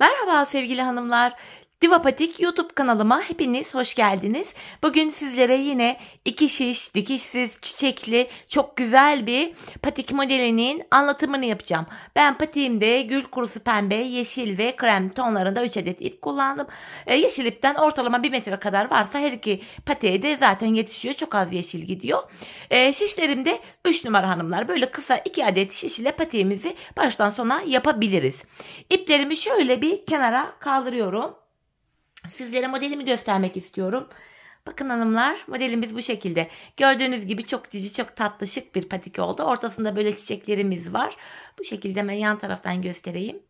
Merhaba sevgili hanımlar. Divapatik YouTube kanalıma hepiniz hoş geldiniz. Bugün sizlere yine iki şiş, dikişsiz, çiçekli, çok güzel bir patik modelinin anlatımını yapacağım. Ben patiğimde gül kurusu pembe, yeşil ve krem tonlarında 3 adet ip kullandım. Ee, yeşil ipten ortalama 1 metre kadar varsa her iki patiğe de zaten yetişiyor. Çok az yeşil gidiyor. Ee, şişlerimde 3 numara hanımlar. Böyle kısa 2 adet şiş ile patiğimizi baştan sona yapabiliriz. İplerimi şöyle bir kenara kaldırıyorum. Sizlere modelimi göstermek istiyorum. Bakın hanımlar modelimiz bu şekilde. Gördüğünüz gibi çok cici çok tatlı şık bir patik oldu. Ortasında böyle çiçeklerimiz var. Bu şekilde ben yan taraftan göstereyim.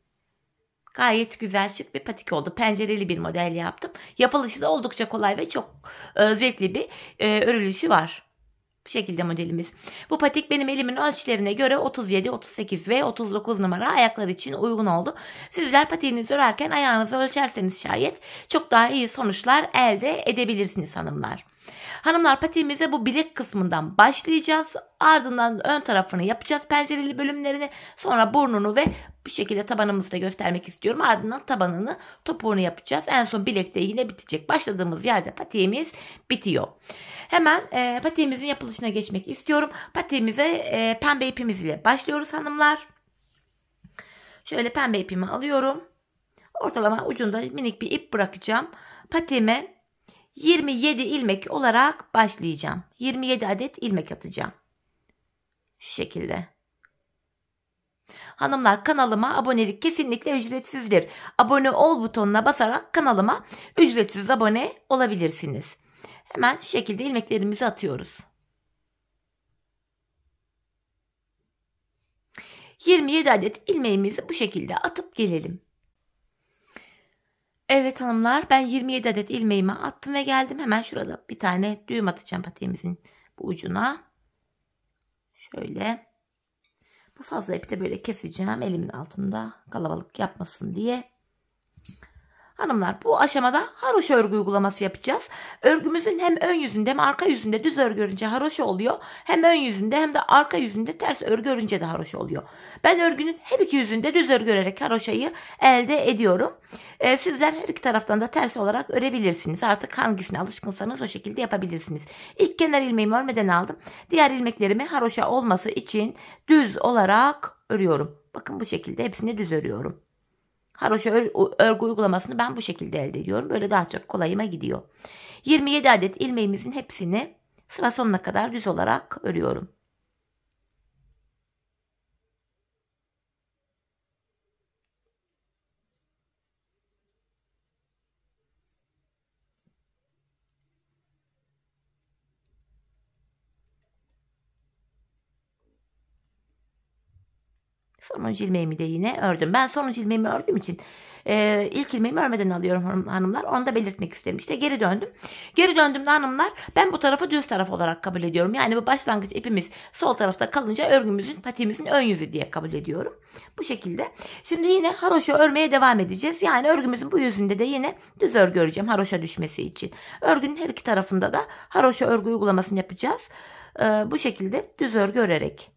Gayet güzel şık bir patik oldu. Pencereli bir model yaptım. Yapılışı da oldukça kolay ve çok e, zevkli bir e, örülüşü var. Bu şekilde modelimiz. Bu patik benim elimin ölçülerine göre 37, 38 ve 39 numara ayaklar için uygun oldu. Sizler patiğinizi örerken ayağınızı ölçerseniz şayet çok daha iyi sonuçlar elde edebilirsiniz hanımlar. Hanımlar patiğimize bu bilek kısmından başlayacağız. Ardından ön tarafını yapacağız pencereli bölümlerini. Sonra burnunu ve bu şekilde tabanımızı da göstermek istiyorum. Ardından tabanını topuğunu yapacağız. En son bilekte yine bitecek. Başladığımız yerde patiğimiz bitiyor. Hemen e, patiğimizin yapılışına geçmek istiyorum. Patiğimize e, pembe ipimiz ile başlıyoruz hanımlar. Şöyle pembe ipimi alıyorum. Ortalama ucunda minik bir ip bırakacağım. Patiğime 27 ilmek olarak başlayacağım. 27 adet ilmek atacağım. Şu şekilde. Hanımlar kanalıma abonelik kesinlikle ücretsizdir. Abone ol butonuna basarak kanalıma ücretsiz abone olabilirsiniz. Hemen şu şekilde ilmeklerimizi atıyoruz. 27 adet ilmeğimizi bu şekilde atıp gelelim. Evet hanımlar ben 27 adet ilmeğimi attım ve geldim. Hemen şurada bir tane düğüm atacağım patiğimizin bu ucuna. Şöyle. Bu fazla ipi de böyle keseceğim elimin altında kalabalık yapmasın diye. Hanımlar bu aşamada haroş örgü uygulaması yapacağız. Örgümüzün hem ön yüzünde hem arka yüzünde düz örgü örünce haroş oluyor. Hem ön yüzünde hem de arka yüzünde ters örgü örünce de haroş oluyor. Ben örgünün her iki yüzünde düz örgü örerek haroşayı elde ediyorum. Ee, sizler her iki taraftan da ters olarak örebilirsiniz. Artık hangisine alışkınsanız o şekilde yapabilirsiniz. İlk kenar ilmeğimi örmeden aldım. Diğer ilmeklerimi haroşa olması için düz olarak örüyorum. Bakın bu şekilde hepsini düz örüyorum. Haroşa örgü uygulamasını ben bu şekilde elde ediyorum. Böyle daha çok kolayıma gidiyor. 27 adet ilmeğimizin hepsini sıra sonuna kadar düz olarak örüyorum. Sonuncu ilmeğimi de yine ördüm. Ben sonuncu ilmeğimi ördüğüm için e, ilk ilmeğimi örmeden alıyorum hanımlar. Onu da belirtmek istedim. İşte geri döndüm. Geri döndüğümde hanımlar ben bu tarafı düz taraf olarak kabul ediyorum. Yani bu başlangıç ipimiz sol tarafta kalınca örgümüzün patiğimizin ön yüzü diye kabul ediyorum. Bu şekilde. Şimdi yine haroşa örmeye devam edeceğiz. Yani örgümüzün bu yüzünde de yine düz örgü öreceğim haroşa düşmesi için. Örgünün her iki tarafında da haroşa örgü uygulamasını yapacağız. Ee, bu şekilde düz örgü örerek.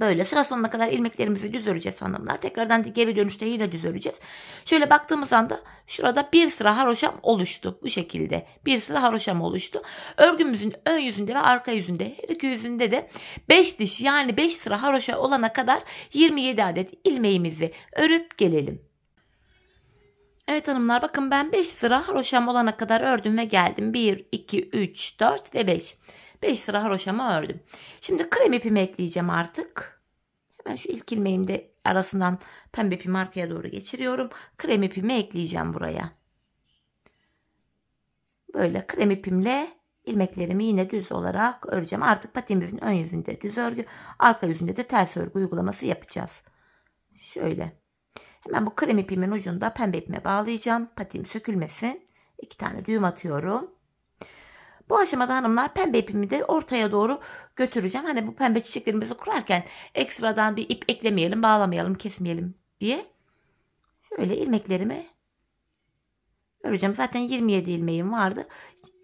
Böyle sıra sonuna kadar ilmeklerimizi düz öreceğiz hanımlar. Tekrardan geri dönüşte yine düz öreceğiz. Şöyle baktığımız anda şurada bir sıra haroşam oluştu. Bu şekilde bir sıra haroşam oluştu. Örgümüzün ön yüzünde ve arka yüzünde her iki yüzünde de 5 diş yani 5 sıra haroşa olana kadar 27 adet ilmeğimizi örüp gelelim. Evet hanımlar bakın ben 5 sıra haroşam olana kadar ördüm ve geldim. 1, 2, 3, 4 ve 5. 5 sıra haroşama ördüm. Şimdi krem ipimi ekleyeceğim artık. Hemen şu ilk ilmeğimi de arasından pembe ipimi arkaya doğru geçiriyorum. Krem ipimi ekleyeceğim buraya. Böyle krem ipimle ilmeklerimi yine düz olarak öreceğim. Artık patimizin ön yüzünde düz örgü, arka yüzünde de ters örgü uygulaması yapacağız. Şöyle. Hemen bu krem ipimin ucunda pembe ipime bağlayacağım. Patim sökülmesin. İki tane düğüm atıyorum. Bu aşamada hanımlar pembe ipimi de ortaya doğru götüreceğim. Hani bu pembe çiçeklerimizi kurarken ekstradan bir ip eklemeyelim, bağlamayalım, kesmeyelim diye. Şöyle ilmeklerimi öreceğim. Zaten 27 ilmeğim vardı.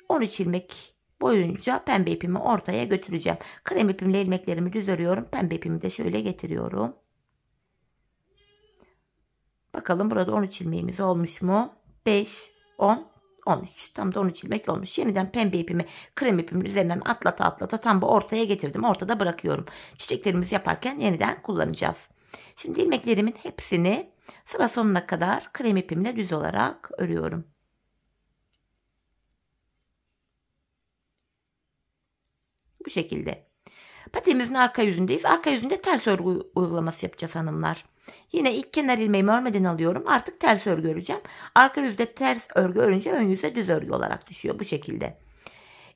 13 ilmek boyunca pembe ipimi ortaya götüreceğim. Krem ipimle ilmeklerimi düz örüyorum. Pembe ipimi de şöyle getiriyorum. Bakalım burada 13 ilmeğimiz olmuş mu? 5, 10, 13. Tam da 13 ilmek olmuş. Yeniden pembe ipimi krem ipimin üzerinden atlata atlata tam bu ortaya getirdim. Ortada bırakıyorum. Çiçeklerimizi yaparken yeniden kullanacağız. Şimdi ilmeklerimin hepsini sıra sonuna kadar krem ipimle düz olarak örüyorum. Bu şekilde. Patemizin arka yüzündeyiz. Arka yüzünde ters örgü uygulaması yapacağız hanımlar. Yine ilk kenar ilmeğimi örmeden alıyorum. Artık ters örgü öreceğim. Arka yüzde ters örgü örünce ön yüzde düz örgü olarak düşüyor bu şekilde.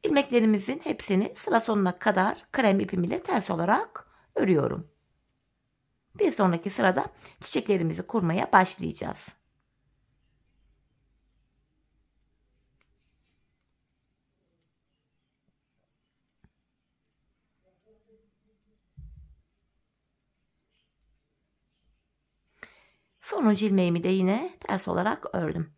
İlmeklerimizin hepsini sıra sonuna kadar krem ipim ile ters olarak örüyorum. Bir sonraki sırada çiçeklerimizi kurmaya başlayacağız. Sonuncu ilmeğimi de yine ters olarak ördüm.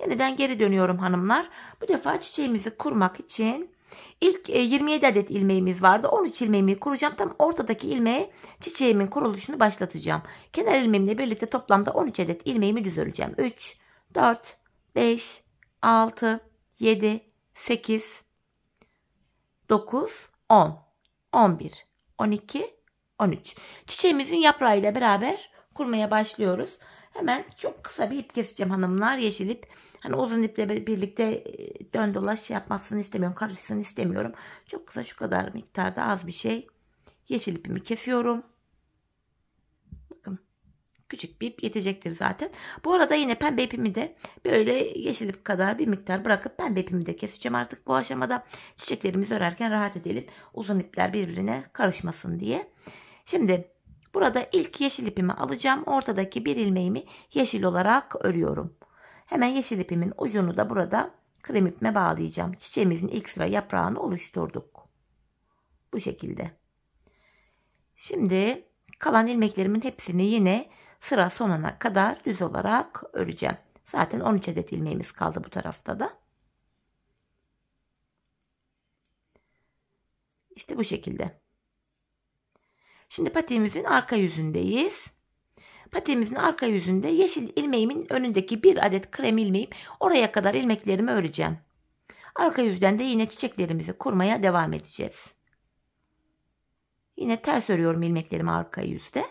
Yeniden geri dönüyorum hanımlar. Bu defa çiçeğimizi kurmak için ilk 27 e, adet ilmeğimiz vardı. 13 ilmeğimi kuracağım. Tam ortadaki ilmeğe çiçeğimin kuruluşunu başlatacağım. Kenar ilmeğimle birlikte toplamda 13 adet ilmeğimi düz öreceğim. 3, 4, 5, 6, 7, 8, 9, 10, 11, 12, 13. Çiçeğimizin yaprağıyla beraber kurmaya başlıyoruz. Hemen çok kısa bir ip keseceğim hanımlar. Yeşil ip. Hani uzun iple birlikte e, dön dolaş şey yapmasını istemiyorum. Karışsın istemiyorum. Çok kısa şu kadar miktarda az bir şey. Yeşil ipimi kesiyorum. Bakın küçük bir ip yetecektir zaten. Bu arada yine pembe ipimi de böyle yeşil ip kadar bir miktar bırakıp pembe ipimi de keseceğim artık bu aşamada. Çiçeklerimizi örerken rahat edelim. Uzun ipler birbirine karışmasın diye. Şimdi Burada ilk yeşil ipimi alacağım. Ortadaki bir ilmeğimi yeşil olarak örüyorum. Hemen yeşil ipimin ucunu da burada krem ipime bağlayacağım. Çiçeğimizin ilk sıra yaprağını oluşturduk. Bu şekilde. Şimdi kalan ilmeklerimin hepsini yine sıra sonuna kadar düz olarak öreceğim. Zaten 13 adet ilmeğimiz kaldı bu tarafta da. İşte bu şekilde. Şimdi patiğimizin arka yüzündeyiz. Patiğimizin arka yüzünde yeşil ilmeğimin önündeki bir adet krem ilmeğim. Oraya kadar ilmeklerimi öreceğim. Arka yüzden de yine çiçeklerimizi kurmaya devam edeceğiz. Yine ters örüyorum ilmeklerimi arka yüzde.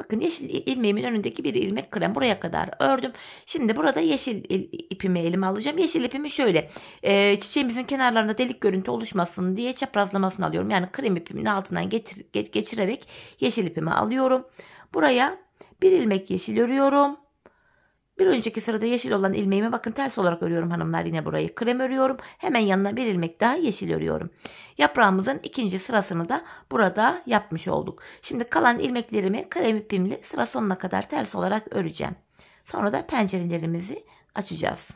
Bakın yeşil ilmeğimin önündeki bir ilmek krem buraya kadar ördüm. Şimdi burada yeşil ipimi elime alacağım. Yeşil ipimi şöyle e, çiçeğim kenarlarında delik görüntü oluşmasın diye çaprazlamasını alıyorum. Yani krem ipimin altından getir, geç, geçirerek yeşil ipimi alıyorum. Buraya bir ilmek yeşil örüyorum. Bir önceki sırada yeşil olan ilmeğimi bakın ters olarak örüyorum hanımlar yine burayı. Krem örüyorum. Hemen yanına bir ilmek daha yeşil örüyorum. Yaprağımızın ikinci sırasını da burada yapmış olduk. Şimdi kalan ilmeklerimi krem ipimle sıra sonuna kadar ters olarak öreceğim. Sonra da pencerelerimizi açacağız.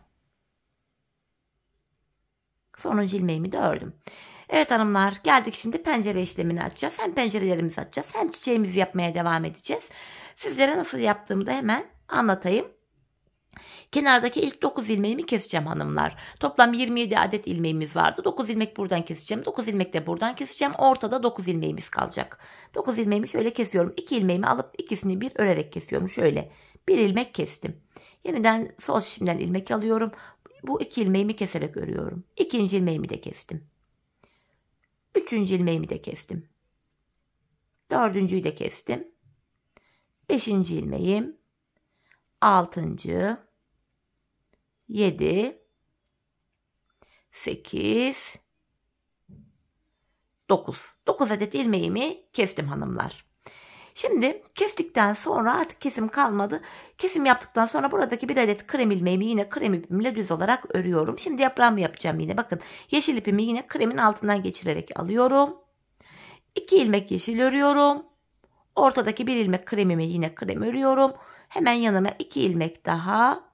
Sonuncu ilmeğimi de ördüm. Evet hanımlar geldik şimdi pencere işlemini açacağız. Hem pencerelerimizi açacağız hem çiçeğimizi yapmaya devam edeceğiz. Sizlere nasıl yaptığımı da hemen anlatayım. Kenardaki ilk 9 ilmeğimi keseceğim hanımlar. Toplam 27 adet ilmeğimiz vardı. 9 ilmek buradan keseceğim. 9 ilmek de buradan keseceğim. Ortada 9 ilmeğimiz kalacak. 9 ilmeğimi şöyle kesiyorum. 2 ilmeğimi alıp ikisini bir örerek kesiyorum. Şöyle bir ilmek kestim. Yeniden sol şişimden ilmek alıyorum. Bu iki ilmeğimi keserek örüyorum. İkinci ilmeğimi de kestim. Üçüncü ilmeğimi de kestim. Dördüncüyü de kestim. Beşinci ilmeğim altıncı, yedi, sekiz, dokuz. Dokuz adet ilmeğimi kestim hanımlar. Şimdi kestikten sonra artık kesim kalmadı. Kesim yaptıktan sonra buradaki bir adet krem ilmeğimi yine krem ipimle düz olarak örüyorum. Şimdi yaprağımı yapacağım yine. Bakın yeşil ipimi yine kremin altından geçirerek alıyorum. 2 ilmek yeşil örüyorum. Ortadaki bir ilmek kremimi yine krem örüyorum. Hemen yanıma iki ilmek daha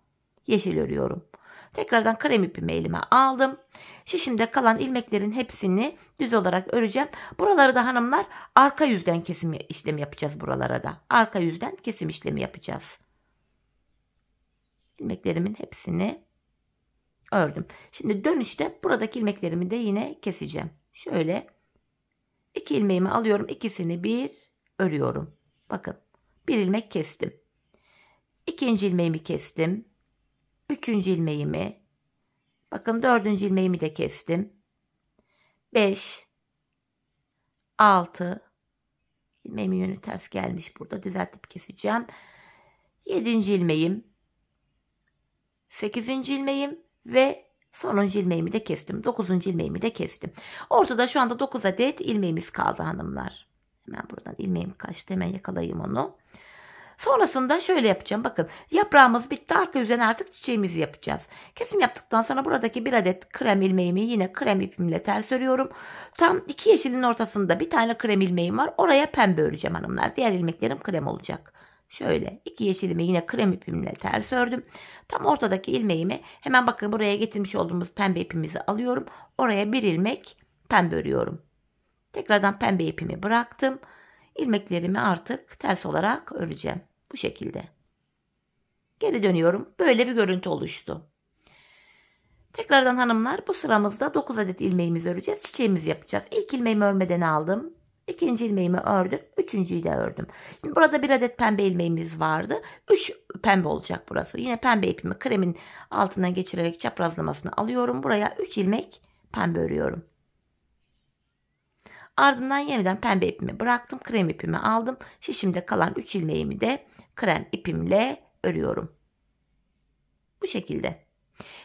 yeşil örüyorum. Tekrardan krem ipimi elime aldım. Şişimde kalan ilmeklerin hepsini düz olarak öreceğim. Buraları da hanımlar arka yüzden kesim işlemi yapacağız buralara da. Arka yüzden kesim işlemi yapacağız. İlmeklerimin hepsini ördüm. Şimdi dönüşte buradaki ilmeklerimi de yine keseceğim. Şöyle iki ilmeğimi alıyorum. ikisini bir örüyorum. Bakın bir ilmek kestim. İkinci ilmeğimi kestim. Üçüncü ilmeğimi. Bakın dördüncü ilmeğimi de kestim. Beş. Altı. İlmeğimin yönü ters gelmiş burada. Düzeltip keseceğim. Yedinci ilmeğim. Sekizinci ilmeğim ve Sonuncu ilmeğimi de kestim. Dokuzuncu ilmeğimi de kestim. Ortada şu anda 9 adet ilmeğimiz kaldı hanımlar. Hemen buradan ilmeğim kaçtı. Hemen yakalayayım onu. Sonrasında şöyle yapacağım. Bakın yaprağımız bitti. Arka üzerine artık çiçeğimizi yapacağız. Kesim yaptıktan sonra buradaki bir adet krem ilmeğimi yine krem ipimle ters örüyorum. Tam iki yeşilin ortasında bir tane krem ilmeğim var. Oraya pembe öreceğim hanımlar. Diğer ilmeklerim krem olacak. Şöyle iki yeşilimi yine krem ipimle ters ördüm. Tam ortadaki ilmeğimi hemen bakın buraya getirmiş olduğumuz pembe ipimizi alıyorum. Oraya bir ilmek pembe örüyorum. Tekrardan pembe ipimi bıraktım. İlmeklerimi artık ters olarak öreceğim. Bu şekilde. Geri dönüyorum. Böyle bir görüntü oluştu. Tekrardan hanımlar bu sıramızda 9 adet ilmeğimizi öreceğiz. Çiçeğimizi yapacağız. İlk ilmeğimi örmeden aldım. İkinci ilmeğimi ördüm. Üçüncüyü de ördüm. Şimdi burada bir adet pembe ilmeğimiz vardı. Üç pembe olacak burası. Yine pembe ipimi kremin altından geçirerek çaprazlamasını alıyorum. Buraya üç ilmek pembe örüyorum. Ardından yeniden pembe ipimi bıraktım. Krem ipimi aldım. Şişimde kalan üç ilmeğimi de krem ipimle örüyorum. Bu şekilde.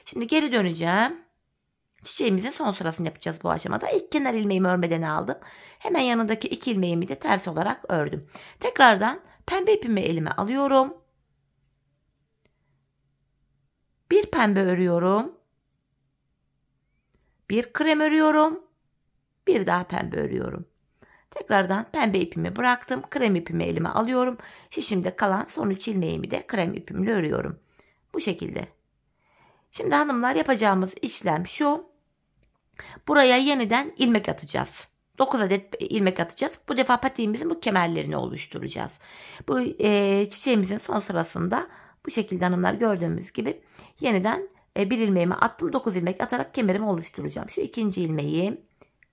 Şimdi geri döneceğim. Çiçeğimizin son sırasını yapacağız bu aşamada. İlk kenar ilmeğimi örmeden aldım. Hemen yanındaki iki ilmeğimi de ters olarak ördüm. Tekrardan pembe ipimi elime alıyorum. Bir pembe örüyorum. Bir krem örüyorum. Bir daha pembe örüyorum. Tekrardan pembe ipimi bıraktım. Krem ipimi elime alıyorum. Şişimde kalan son 3 ilmeğimi de krem ipimle örüyorum. Bu şekilde. Şimdi hanımlar yapacağımız işlem şu. Buraya yeniden ilmek atacağız. 9 adet ilmek atacağız. Bu defa patiğimizin bu kemerlerini oluşturacağız. Bu e, çiçeğimizin son sırasında bu şekilde hanımlar gördüğümüz gibi yeniden e, bir ilmeğimi attım. 9 ilmek atarak kemerimi oluşturacağım. Şu ikinci ilmeğim,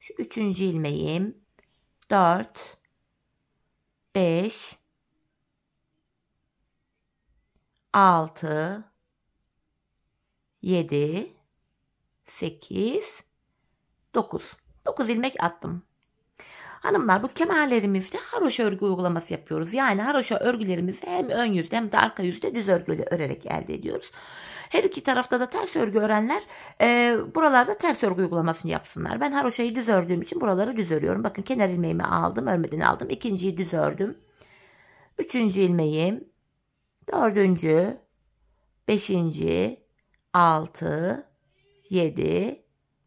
şu üçüncü ilmeğim, Dört, beş, altı, yedi, sekiz, dokuz. Dokuz ilmek attım. Hanımlar bu kemerlerimizde haroşa örgü uygulaması yapıyoruz. Yani haroşa örgülerimizi hem ön yüzde hem de arka yüzde düz örgüyle örerek elde ediyoruz. Her iki tarafta da ters örgü örenler e, buralarda ters örgü uygulamasını yapsınlar. Ben haroşayı düz ördüğüm için buraları düz örüyorum. Bakın kenar ilmeğimi aldım. Örmeden aldım. İkinciyi düz ördüm. Üçüncü ilmeğim. Dördüncü. Beşinci. Altı. Yedi.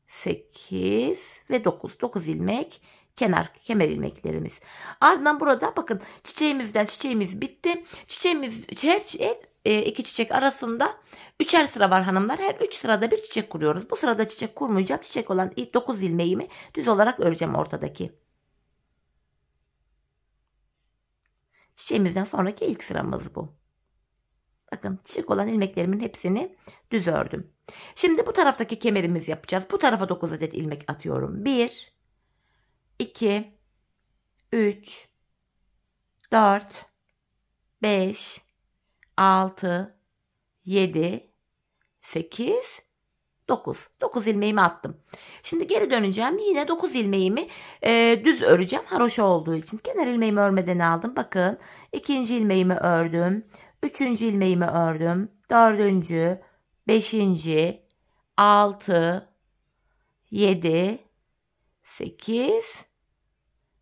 Sekiz ve dokuz. Dokuz ilmek kenar kemer ilmeklerimiz. Ardından burada bakın çiçeğimizden çiçeğimiz bitti. Çiçeğimiz her, her e, iki çiçek arasında Üçer sıra var hanımlar. Her üç sırada bir çiçek kuruyoruz. Bu sırada çiçek kurmayacağım. Çiçek olan ilk 9 ilmeğimi düz olarak öreceğim ortadaki. Çiçeğimizden sonraki ilk sıramız bu. Bakın çiçek olan ilmeklerimin hepsini düz ördüm. Şimdi bu taraftaki kemerimizi yapacağız. Bu tarafa 9 adet ilmek atıyorum. 1 2 3 4 5 6 7, 8, 9. 9 ilmeğimi attım. Şimdi geri döneceğim. Yine 9 ilmeğimi e, düz öreceğim. Haroşa olduğu için. Kenar ilmeğimi örmeden aldım. Bakın. ikinci ilmeğimi ördüm. Üçüncü ilmeğimi ördüm. Dördüncü. Beşinci. Altı. Yedi. Sekiz.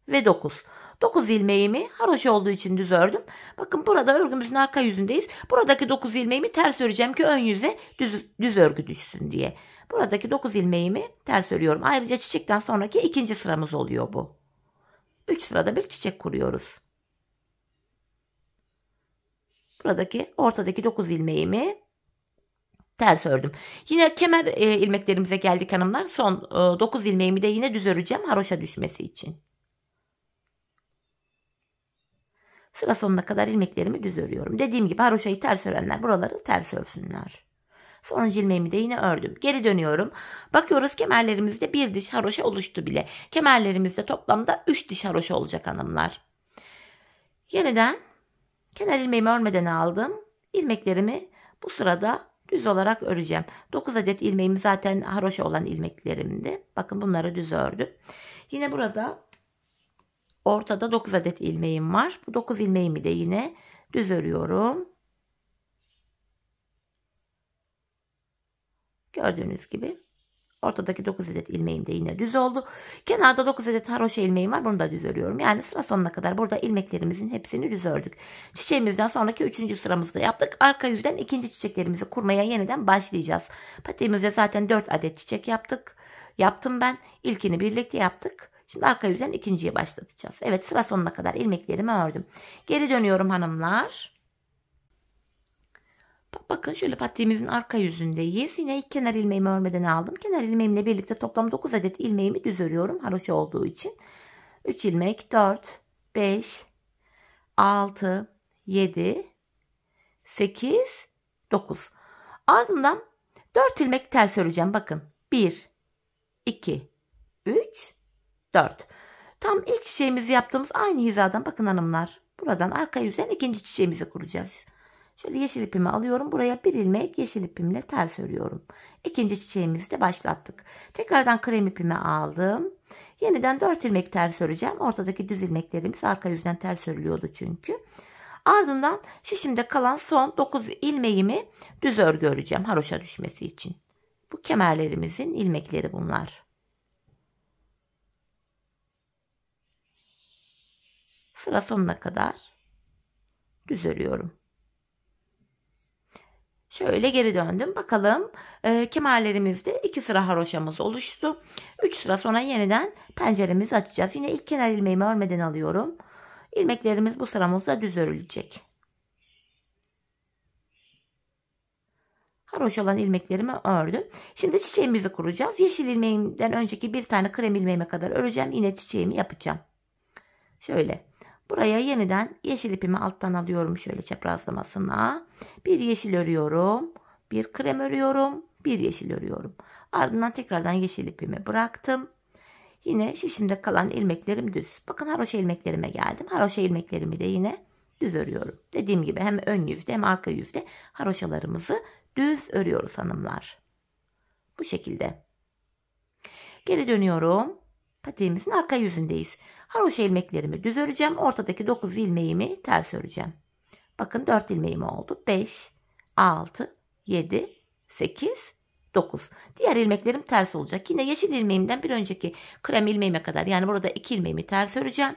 Ve dokuz. 9 ilmeğimi haroşa olduğu için düz ördüm. Bakın burada örgümüzün arka yüzündeyiz. Buradaki 9 ilmeğimi ters öreceğim ki ön yüze düz, düz örgü düşsün diye. Buradaki 9 ilmeğimi ters örüyorum. Ayrıca çiçekten sonraki ikinci sıramız oluyor bu. 3 sırada bir çiçek kuruyoruz. Buradaki ortadaki 9 ilmeğimi ters ördüm. Yine kemer e, ilmeklerimize geldik hanımlar. Son e, 9 ilmeğimi de yine düz öreceğim haroşa düşmesi için. Sıra sonuna kadar ilmeklerimi düz örüyorum. Dediğim gibi haroşayı ters örenler buraları ters örsünler. Sonra ilmeğimi de yine ördüm. Geri dönüyorum. Bakıyoruz kemerlerimizde bir diş haroşa oluştu bile. Kemerlerimizde toplamda üç diş haroşa olacak hanımlar. Yeniden kenar ilmeğimi örmeden aldım. İlmeklerimi bu sırada düz olarak öreceğim. 9 adet ilmeğim zaten haroşa olan ilmeklerimdi. Bakın bunları düz ördüm. Yine burada Ortada 9 adet ilmeğim var. Bu 9 ilmeğimi de yine düz örüyorum. Gördüğünüz gibi ortadaki 9 adet ilmeğim de yine düz oldu. Kenarda 9 adet haroşa ilmeğim var. Bunu da düz örüyorum. Yani sıra sonuna kadar burada ilmeklerimizin hepsini düz ördük. Çiçeğimizden sonraki 3. sıramızı da yaptık. Arka yüzden ikinci çiçeklerimizi kurmaya yeniden başlayacağız. Patiğimizde zaten 4 adet çiçek yaptık. Yaptım ben. İlkini birlikte yaptık. Şimdi arka yüzden ikinciyi başlatacağız. Evet sıra sonuna kadar ilmeklerimi ördüm. Geri dönüyorum hanımlar. Bakın şöyle patiğimizin arka yüzündeyiz. Yine ilk kenar ilmeğimi örmeden aldım. Kenar ilmeğimle birlikte toplam 9 adet ilmeğimi düz örüyorum. Haroşa olduğu için. 3 ilmek 4 5 6 7 8 9 ardından 4 ilmek ters öreceğim bakın 1 2 3 4. Tam ilk çiçeğimizi yaptığımız aynı hizadan bakın hanımlar. Buradan arka yüzen ikinci çiçeğimizi kuracağız. Şöyle yeşil ipimi alıyorum. Buraya bir ilmek yeşil ipimle ters örüyorum. İkinci çiçeğimizi de başlattık. Tekrardan krem ipimi aldım. Yeniden 4 ilmek ters öreceğim. Ortadaki düz ilmeklerimiz arka yüzden ters örülüyordu çünkü. Ardından şişimde kalan son 9 ilmeğimi düz örgü öreceğim haroşa düşmesi için. Bu kemerlerimizin ilmekleri bunlar. sıra sonuna kadar düz örüyorum. Şöyle geri döndüm. Bakalım e, kemerlerimizde iki sıra haroşamız oluştu. Üç sıra sonra yeniden penceremizi açacağız. Yine ilk kenar ilmeğimi örmeden alıyorum. İlmeklerimiz bu sıramızda düz örülecek. Haroş olan ilmeklerimi ördüm. Şimdi çiçeğimizi kuracağız. Yeşil ilmeğimden önceki bir tane krem ilmeğime kadar öreceğim. Yine çiçeğimi yapacağım. Şöyle. Buraya yeniden yeşil ipimi alttan alıyorum şöyle çaprazlamasına. Bir yeşil örüyorum. Bir krem örüyorum. Bir yeşil örüyorum. Ardından tekrardan yeşil ipimi bıraktım. Yine şişimde kalan ilmeklerim düz. Bakın haroşa ilmeklerime geldim. Haroşa ilmeklerimi de yine düz örüyorum. Dediğim gibi hem ön yüzde hem arka yüzde haroşalarımızı düz örüyoruz hanımlar. Bu şekilde. Geri dönüyorum. Patiğimizin arka yüzündeyiz. Haroşa şey ilmeklerimi düz öreceğim. Ortadaki 9 ilmeğimi ters öreceğim. Bakın 4 ilmeğim oldu. 5, 6, 7, 8, 9. Diğer ilmeklerim ters olacak. Yine yeşil ilmeğimden bir önceki krem ilmeğime kadar yani burada 2 ilmeğimi ters öreceğim.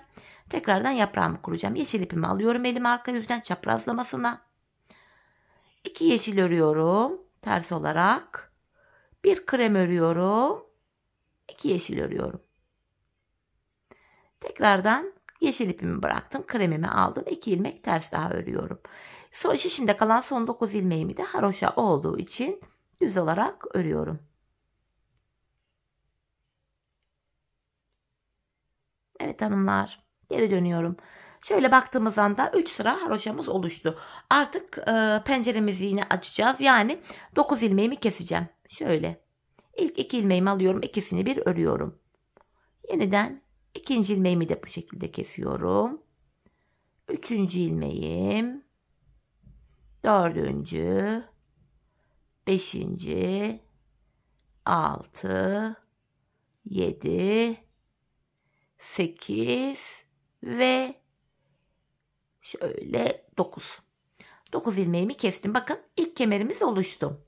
Tekrardan yaprağımı kuracağım. Yeşil ipimi alıyorum elim arka yüzden çaprazlamasına. 2 yeşil örüyorum ters olarak. Bir krem örüyorum. 2 yeşil örüyorum. Tekrardan yeşil ipimi bıraktım. Kremimi aldım. 2 ilmek ters daha örüyorum. Sonra şişimde kalan son 9 ilmeğimi de haroşa olduğu için düz olarak örüyorum. Evet hanımlar geri dönüyorum. Şöyle baktığımız anda 3 sıra haroşamız oluştu. Artık e, penceremizi yine açacağız. Yani 9 ilmeğimi keseceğim. Şöyle. İlk 2 ilmeğimi alıyorum. ikisini bir örüyorum. Yeniden İkinci ilmeğimi de bu şekilde kesiyorum. Üçüncü ilmeğim. Dördüncü. Beşinci. Altı. Yedi. Sekiz. Ve şöyle dokuz. Dokuz ilmeğimi kestim. Bakın ilk kemerimiz oluştu.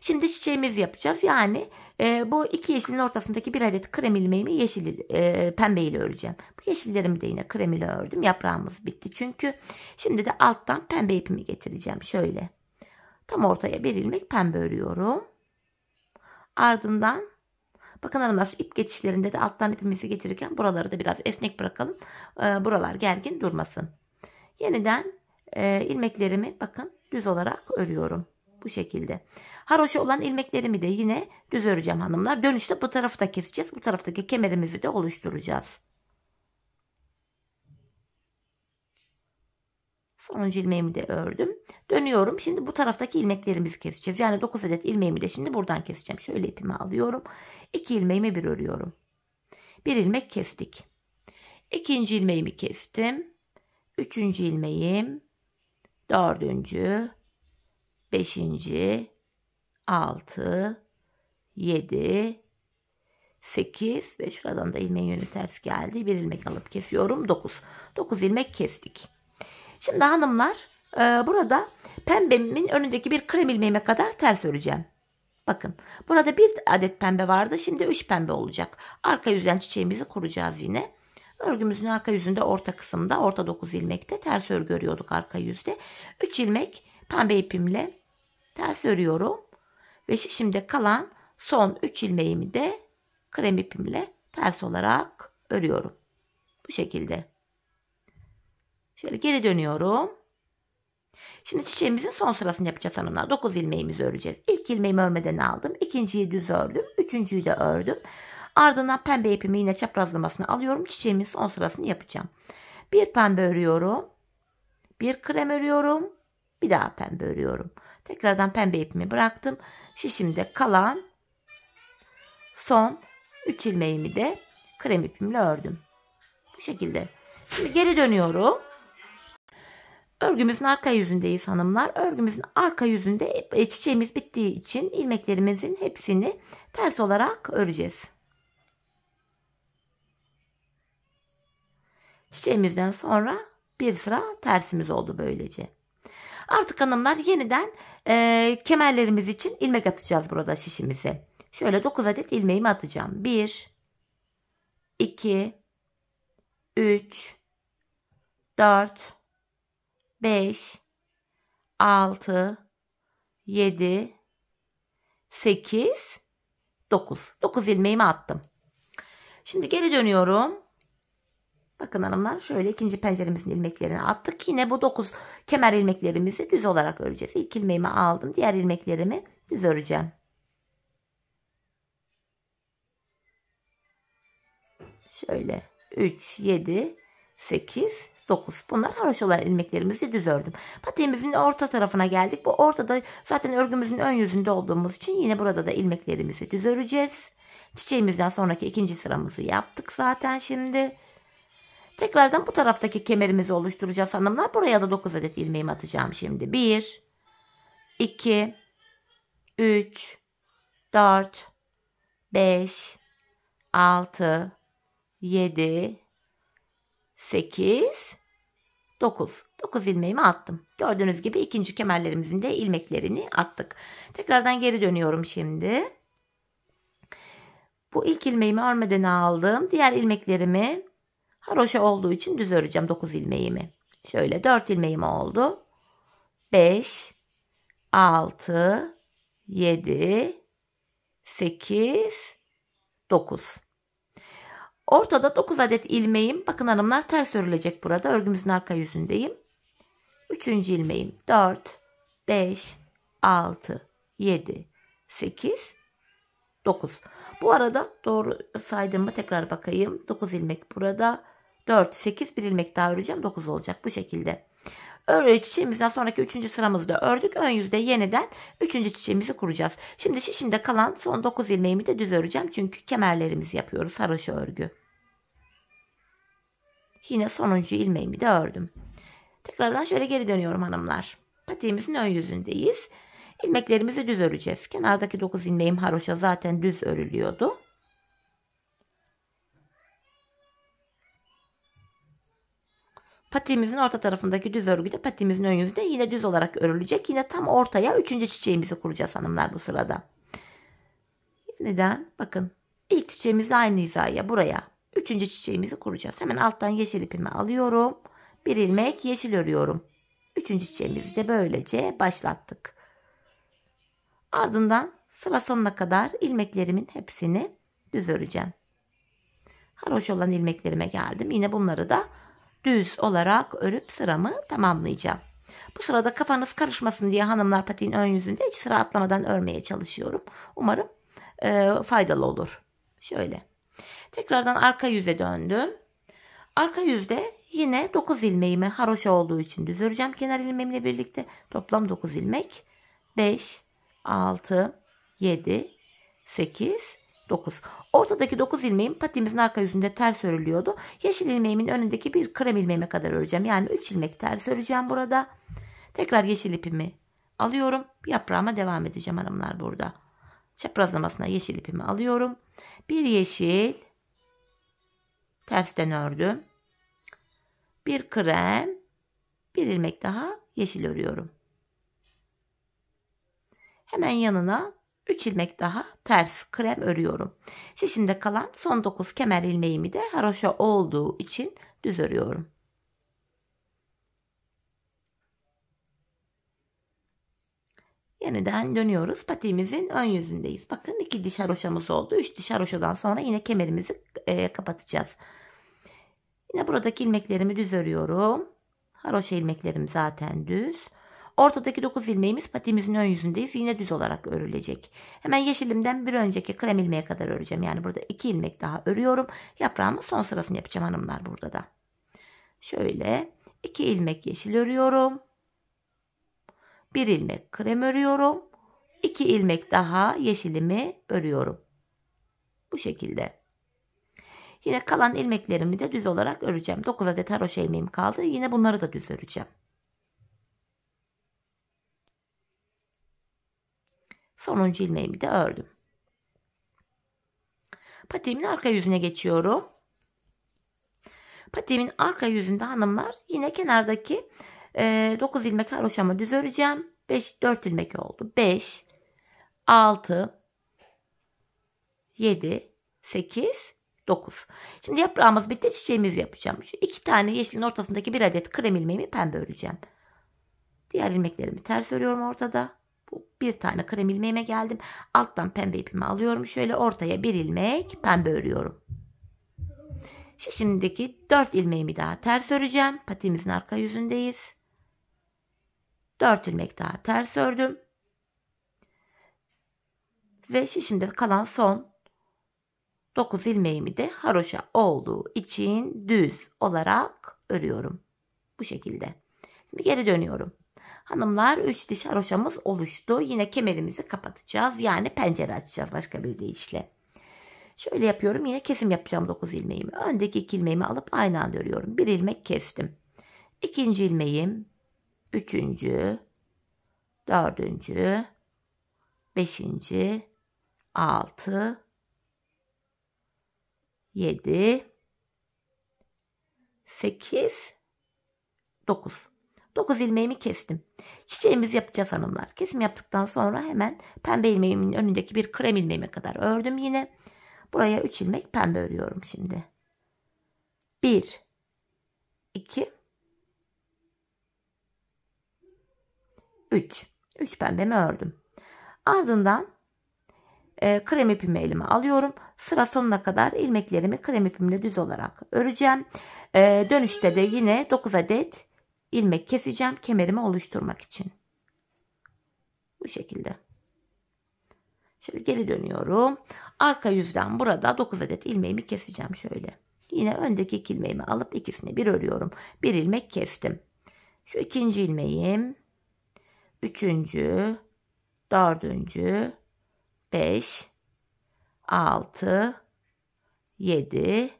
Şimdi çiçeğimizi yapacağız. Yani e, bu iki yeşilin ortasındaki bir adet krem ilmeğimi yeşil e, pembe ile öreceğim. Bu yeşillerimi de yine krem ile ördüm. Yaprağımız bitti çünkü. Şimdi de alttan pembe ipimi getireceğim şöyle. Tam ortaya bir ilmek pembe örüyorum. Ardından bakın arkadaşlar ip geçişlerinde de alttan ipimizi getirirken buraları da biraz esnek bırakalım. E, buralar gergin durmasın. Yeniden e, ilmeklerimi bakın düz olarak örüyorum. Bu şekilde. Haroşa olan ilmeklerimi de yine düz öreceğim hanımlar. Dönüşte bu tarafı da keseceğiz. Bu taraftaki kemerimizi de oluşturacağız. Sonuncu ilmeğimi de ördüm. Dönüyorum. Şimdi bu taraftaki ilmeklerimizi keseceğiz. Yani 9 adet ilmeğimi de şimdi buradan keseceğim. Şöyle ipimi alıyorum. 2 ilmeğimi bir örüyorum. Bir ilmek kestik. İkinci ilmeğimi kestim. Üçüncü ilmeğim. Dördüncü. Beşinci. 6, 7, 8 ve şuradan da ilmeğin yönü ters geldi. Bir ilmek alıp kesiyorum. 9. 9 ilmek kestik. Şimdi hanımlar e, burada pembemin önündeki bir krem ilmeğime kadar ters öreceğim. Bakın burada bir adet pembe vardı. Şimdi 3 pembe olacak. Arka yüzden çiçeğimizi kuracağız yine. Örgümüzün arka yüzünde orta kısımda orta 9 ilmekte ters örgü örüyorduk arka yüzde. 3 ilmek pembe ipimle ters örüyorum. Ve şişimde kalan son 3 ilmeğimi de krem ipimle ters olarak örüyorum. Bu şekilde. Şöyle geri dönüyorum. Şimdi çiçeğimizin son sırasını yapacağız hanımlar. 9 ilmeğimizi öreceğiz. İlk ilmeğimi örmeden aldım. ikinciyi düz ördüm. Üçüncüyü de ördüm. Ardından pembe ipimi yine çaprazlamasını alıyorum. Çiçeğimin son sırasını yapacağım. Bir pembe örüyorum. Bir krem örüyorum. Bir daha pembe örüyorum. Tekrardan pembe ipimi bıraktım. Şişimde kalan son 3 ilmeğimi de krem ipimle ördüm. Bu şekilde. Şimdi geri dönüyorum. Örgümüzün arka yüzündeyiz hanımlar. Örgümüzün arka yüzünde e, çiçeğimiz bittiği için ilmeklerimizin hepsini ters olarak öreceğiz. Çiçeğimizden sonra bir sıra tersimiz oldu böylece. Artık hanımlar yeniden e, kemerlerimiz için ilmek atacağız burada şişimize. Şöyle 9 adet ilmeğimi atacağım. 1 2 3 4 5 6 7 8 9. 9 ilmeğimi attım. Şimdi geri dönüyorum. Bakın hanımlar şöyle ikinci penceremizin ilmeklerini attık. Yine bu 9 kemer ilmeklerimizi düz olarak öreceğiz. İlk ilmeğimi aldım. Diğer ilmeklerimi düz öreceğim. Şöyle 3, 7, 8, 9. Bunlar haroşalar ilmeklerimizi düz ördüm. Patiğimizin orta tarafına geldik. Bu ortada zaten örgümüzün ön yüzünde olduğumuz için yine burada da ilmeklerimizi düz öreceğiz. Çiçeğimizden sonraki ikinci sıramızı yaptık zaten şimdi. Tekrardan bu taraftaki kemerimizi oluşturacağız hanımlar. Buraya da 9 adet ilmeğimi atacağım şimdi. 1, 2, 3, 4, 5, 6, 7, 8, 9. 9 ilmeğimi attım. Gördüğünüz gibi ikinci kemerlerimizin de ilmeklerini attık. Tekrardan geri dönüyorum şimdi. Bu ilk ilmeğimi örmeden aldım. Diğer ilmeklerimi Haroşa olduğu için düz öreceğim 9 ilmeğimi. Şöyle 4 ilmeğim oldu. 5, 6, 7, 8, 9. Ortada 9 adet ilmeğim. Bakın hanımlar ters örülecek burada. Örgümüzün arka yüzündeyim. 3. ilmeğim 4, 5, 6, 7, 8, 9. Bu arada doğru saydım mı tekrar bakayım. 9 ilmek burada. 4, 8 bir ilmek daha öreceğim. 9 olacak bu şekilde. Örü çiçeğimizden sonraki 3. sıramızı da ördük. Ön yüzde yeniden 3. çiçeğimizi kuracağız. Şimdi şişimde kalan son 9 ilmeğimi de düz öreceğim. Çünkü kemerlerimizi yapıyoruz. Haroşa örgü. Yine sonuncu ilmeğimi de ördüm. Tekrardan şöyle geri dönüyorum hanımlar. Patiğimizin ön yüzündeyiz. İlmeklerimizi düz öreceğiz. Kenardaki 9 ilmeğim haroşa zaten düz örülüyordu. Patimizin orta tarafındaki düz örgü de patimizin ön yüzü de yine düz olarak örülecek. Yine tam ortaya üçüncü çiçeğimizi kuracağız hanımlar bu sırada. Neden? Bakın ilk çiçeğimiz aynı hizaya buraya üçüncü çiçeğimizi kuracağız. Hemen alttan yeşil ipimi alıyorum. Bir ilmek yeşil örüyorum. Üçüncü çiçeğimizi de böylece başlattık. Ardından sıra sonuna kadar ilmeklerimin hepsini düz öreceğim. Haroş olan ilmeklerime geldim. Yine bunları da düz olarak örüp sıramı tamamlayacağım. Bu sırada kafanız karışmasın diye hanımlar patiğin ön yüzünde hiç sıra atlamadan örmeye çalışıyorum. Umarım e, faydalı olur. Şöyle. Tekrardan arka yüze döndüm. Arka yüzde yine 9 ilmeğimi haroşa olduğu için düz öreceğim kenar ilmeğimle birlikte. Toplam 9 ilmek. 5, 6, 7, 8, 9. Ortadaki 9 ilmeğim patiğimizin arka yüzünde ters örülüyordu. Yeşil ilmeğimin önündeki bir krem ilmeğime kadar öreceğim. Yani 3 ilmek ters öreceğim burada. Tekrar yeşil ipimi alıyorum. Yaprağıma devam edeceğim hanımlar burada. Çaprazlamasına yeşil ipimi alıyorum. Bir yeşil tersten ördüm. Bir krem, bir ilmek daha yeşil örüyorum. Hemen yanına 3 ilmek daha ters krem örüyorum. Şişimde kalan son 9 kemer ilmeğimi de haroşa olduğu için düz örüyorum. Yeniden dönüyoruz. Patiğimizin ön yüzündeyiz. Bakın 2 diş haroşamız oldu. 3 diş haroşadan sonra yine kemerimizi e, kapatacağız. Yine buradaki ilmeklerimi düz örüyorum. Haroşa ilmeklerim zaten düz. Ortadaki 9 ilmeğimiz patimizin ön yüzündeyiz. Yine düz olarak örülecek. Hemen yeşilimden bir önceki krem ilmeğe kadar öreceğim. Yani burada 2 ilmek daha örüyorum. Yaprağımın son sırasını yapacağım hanımlar burada da. Şöyle 2 ilmek yeşil örüyorum. 1 ilmek krem örüyorum. 2 ilmek daha yeşilimi örüyorum. Bu şekilde. Yine kalan ilmeklerimi de düz olarak öreceğim. 9 adet haroşa ilmeğim kaldı. Yine bunları da düz öreceğim. Sonuncu ilmeğimi de ördüm. Patiğimin arka yüzüne geçiyorum. Patiğimin arka yüzünde hanımlar yine kenardaki e, 9 ilmek haroşama düz öreceğim. 5 4 ilmek oldu. 5 6 7 8 9. Şimdi yaprağımız bitti çiçeğimizi yapacağım. Şu iki tane yeşilin ortasındaki bir adet krem ilmeğimi pembe öreceğim. Diğer ilmeklerimi ters örüyorum ortada bir tane krem ilmeğime geldim. Alttan pembe ipimi alıyorum. Şöyle ortaya bir ilmek pembe örüyorum. Şişimdeki 4 ilmeğimi daha ters öreceğim. Patimizin arka yüzündeyiz. 4 ilmek daha ters ördüm. Ve şişimde kalan son 9 ilmeğimi de haroşa olduğu için düz olarak örüyorum. Bu şekilde. Şimdi geri dönüyorum. Hanımlar 3 diş haroşamız oluştu. Yine kemerimizi kapatacağız. Yani pencere açacağız başka bir deyişle. Şöyle yapıyorum yine kesim yapacağım 9 ilmeğimi. Öndeki 2 ilmeğimi alıp aynı anda örüyorum. 1 ilmek kestim. İkinci ilmeğim. Üçüncü. Dördüncü. Beşinci. Altı. Yedi. Sekiz. Dokuz. 9 ilmeğimi kestim. Çiçeğimizi yapacağız hanımlar. Kesim yaptıktan sonra hemen pembe ilmeğimin önündeki bir krem ilmeğime kadar ördüm yine. Buraya 3 ilmek pembe örüyorum şimdi. 1 2 3 3 pembemi ördüm. Ardından e, krem ipimi elime alıyorum. Sıra sonuna kadar ilmeklerimi krem ipimle düz olarak öreceğim. E, dönüşte de yine 9 adet ilmek keseceğim kemerimi oluşturmak için. Bu şekilde. Şöyle geri dönüyorum. Arka yüzden burada 9 adet ilmeğimi keseceğim şöyle. Yine öndeki ilmeğimi alıp ikisini bir örüyorum. Bir ilmek kestim. Şu ikinci ilmeğim. Üçüncü. Dördüncü. Beş. Altı. Yedi.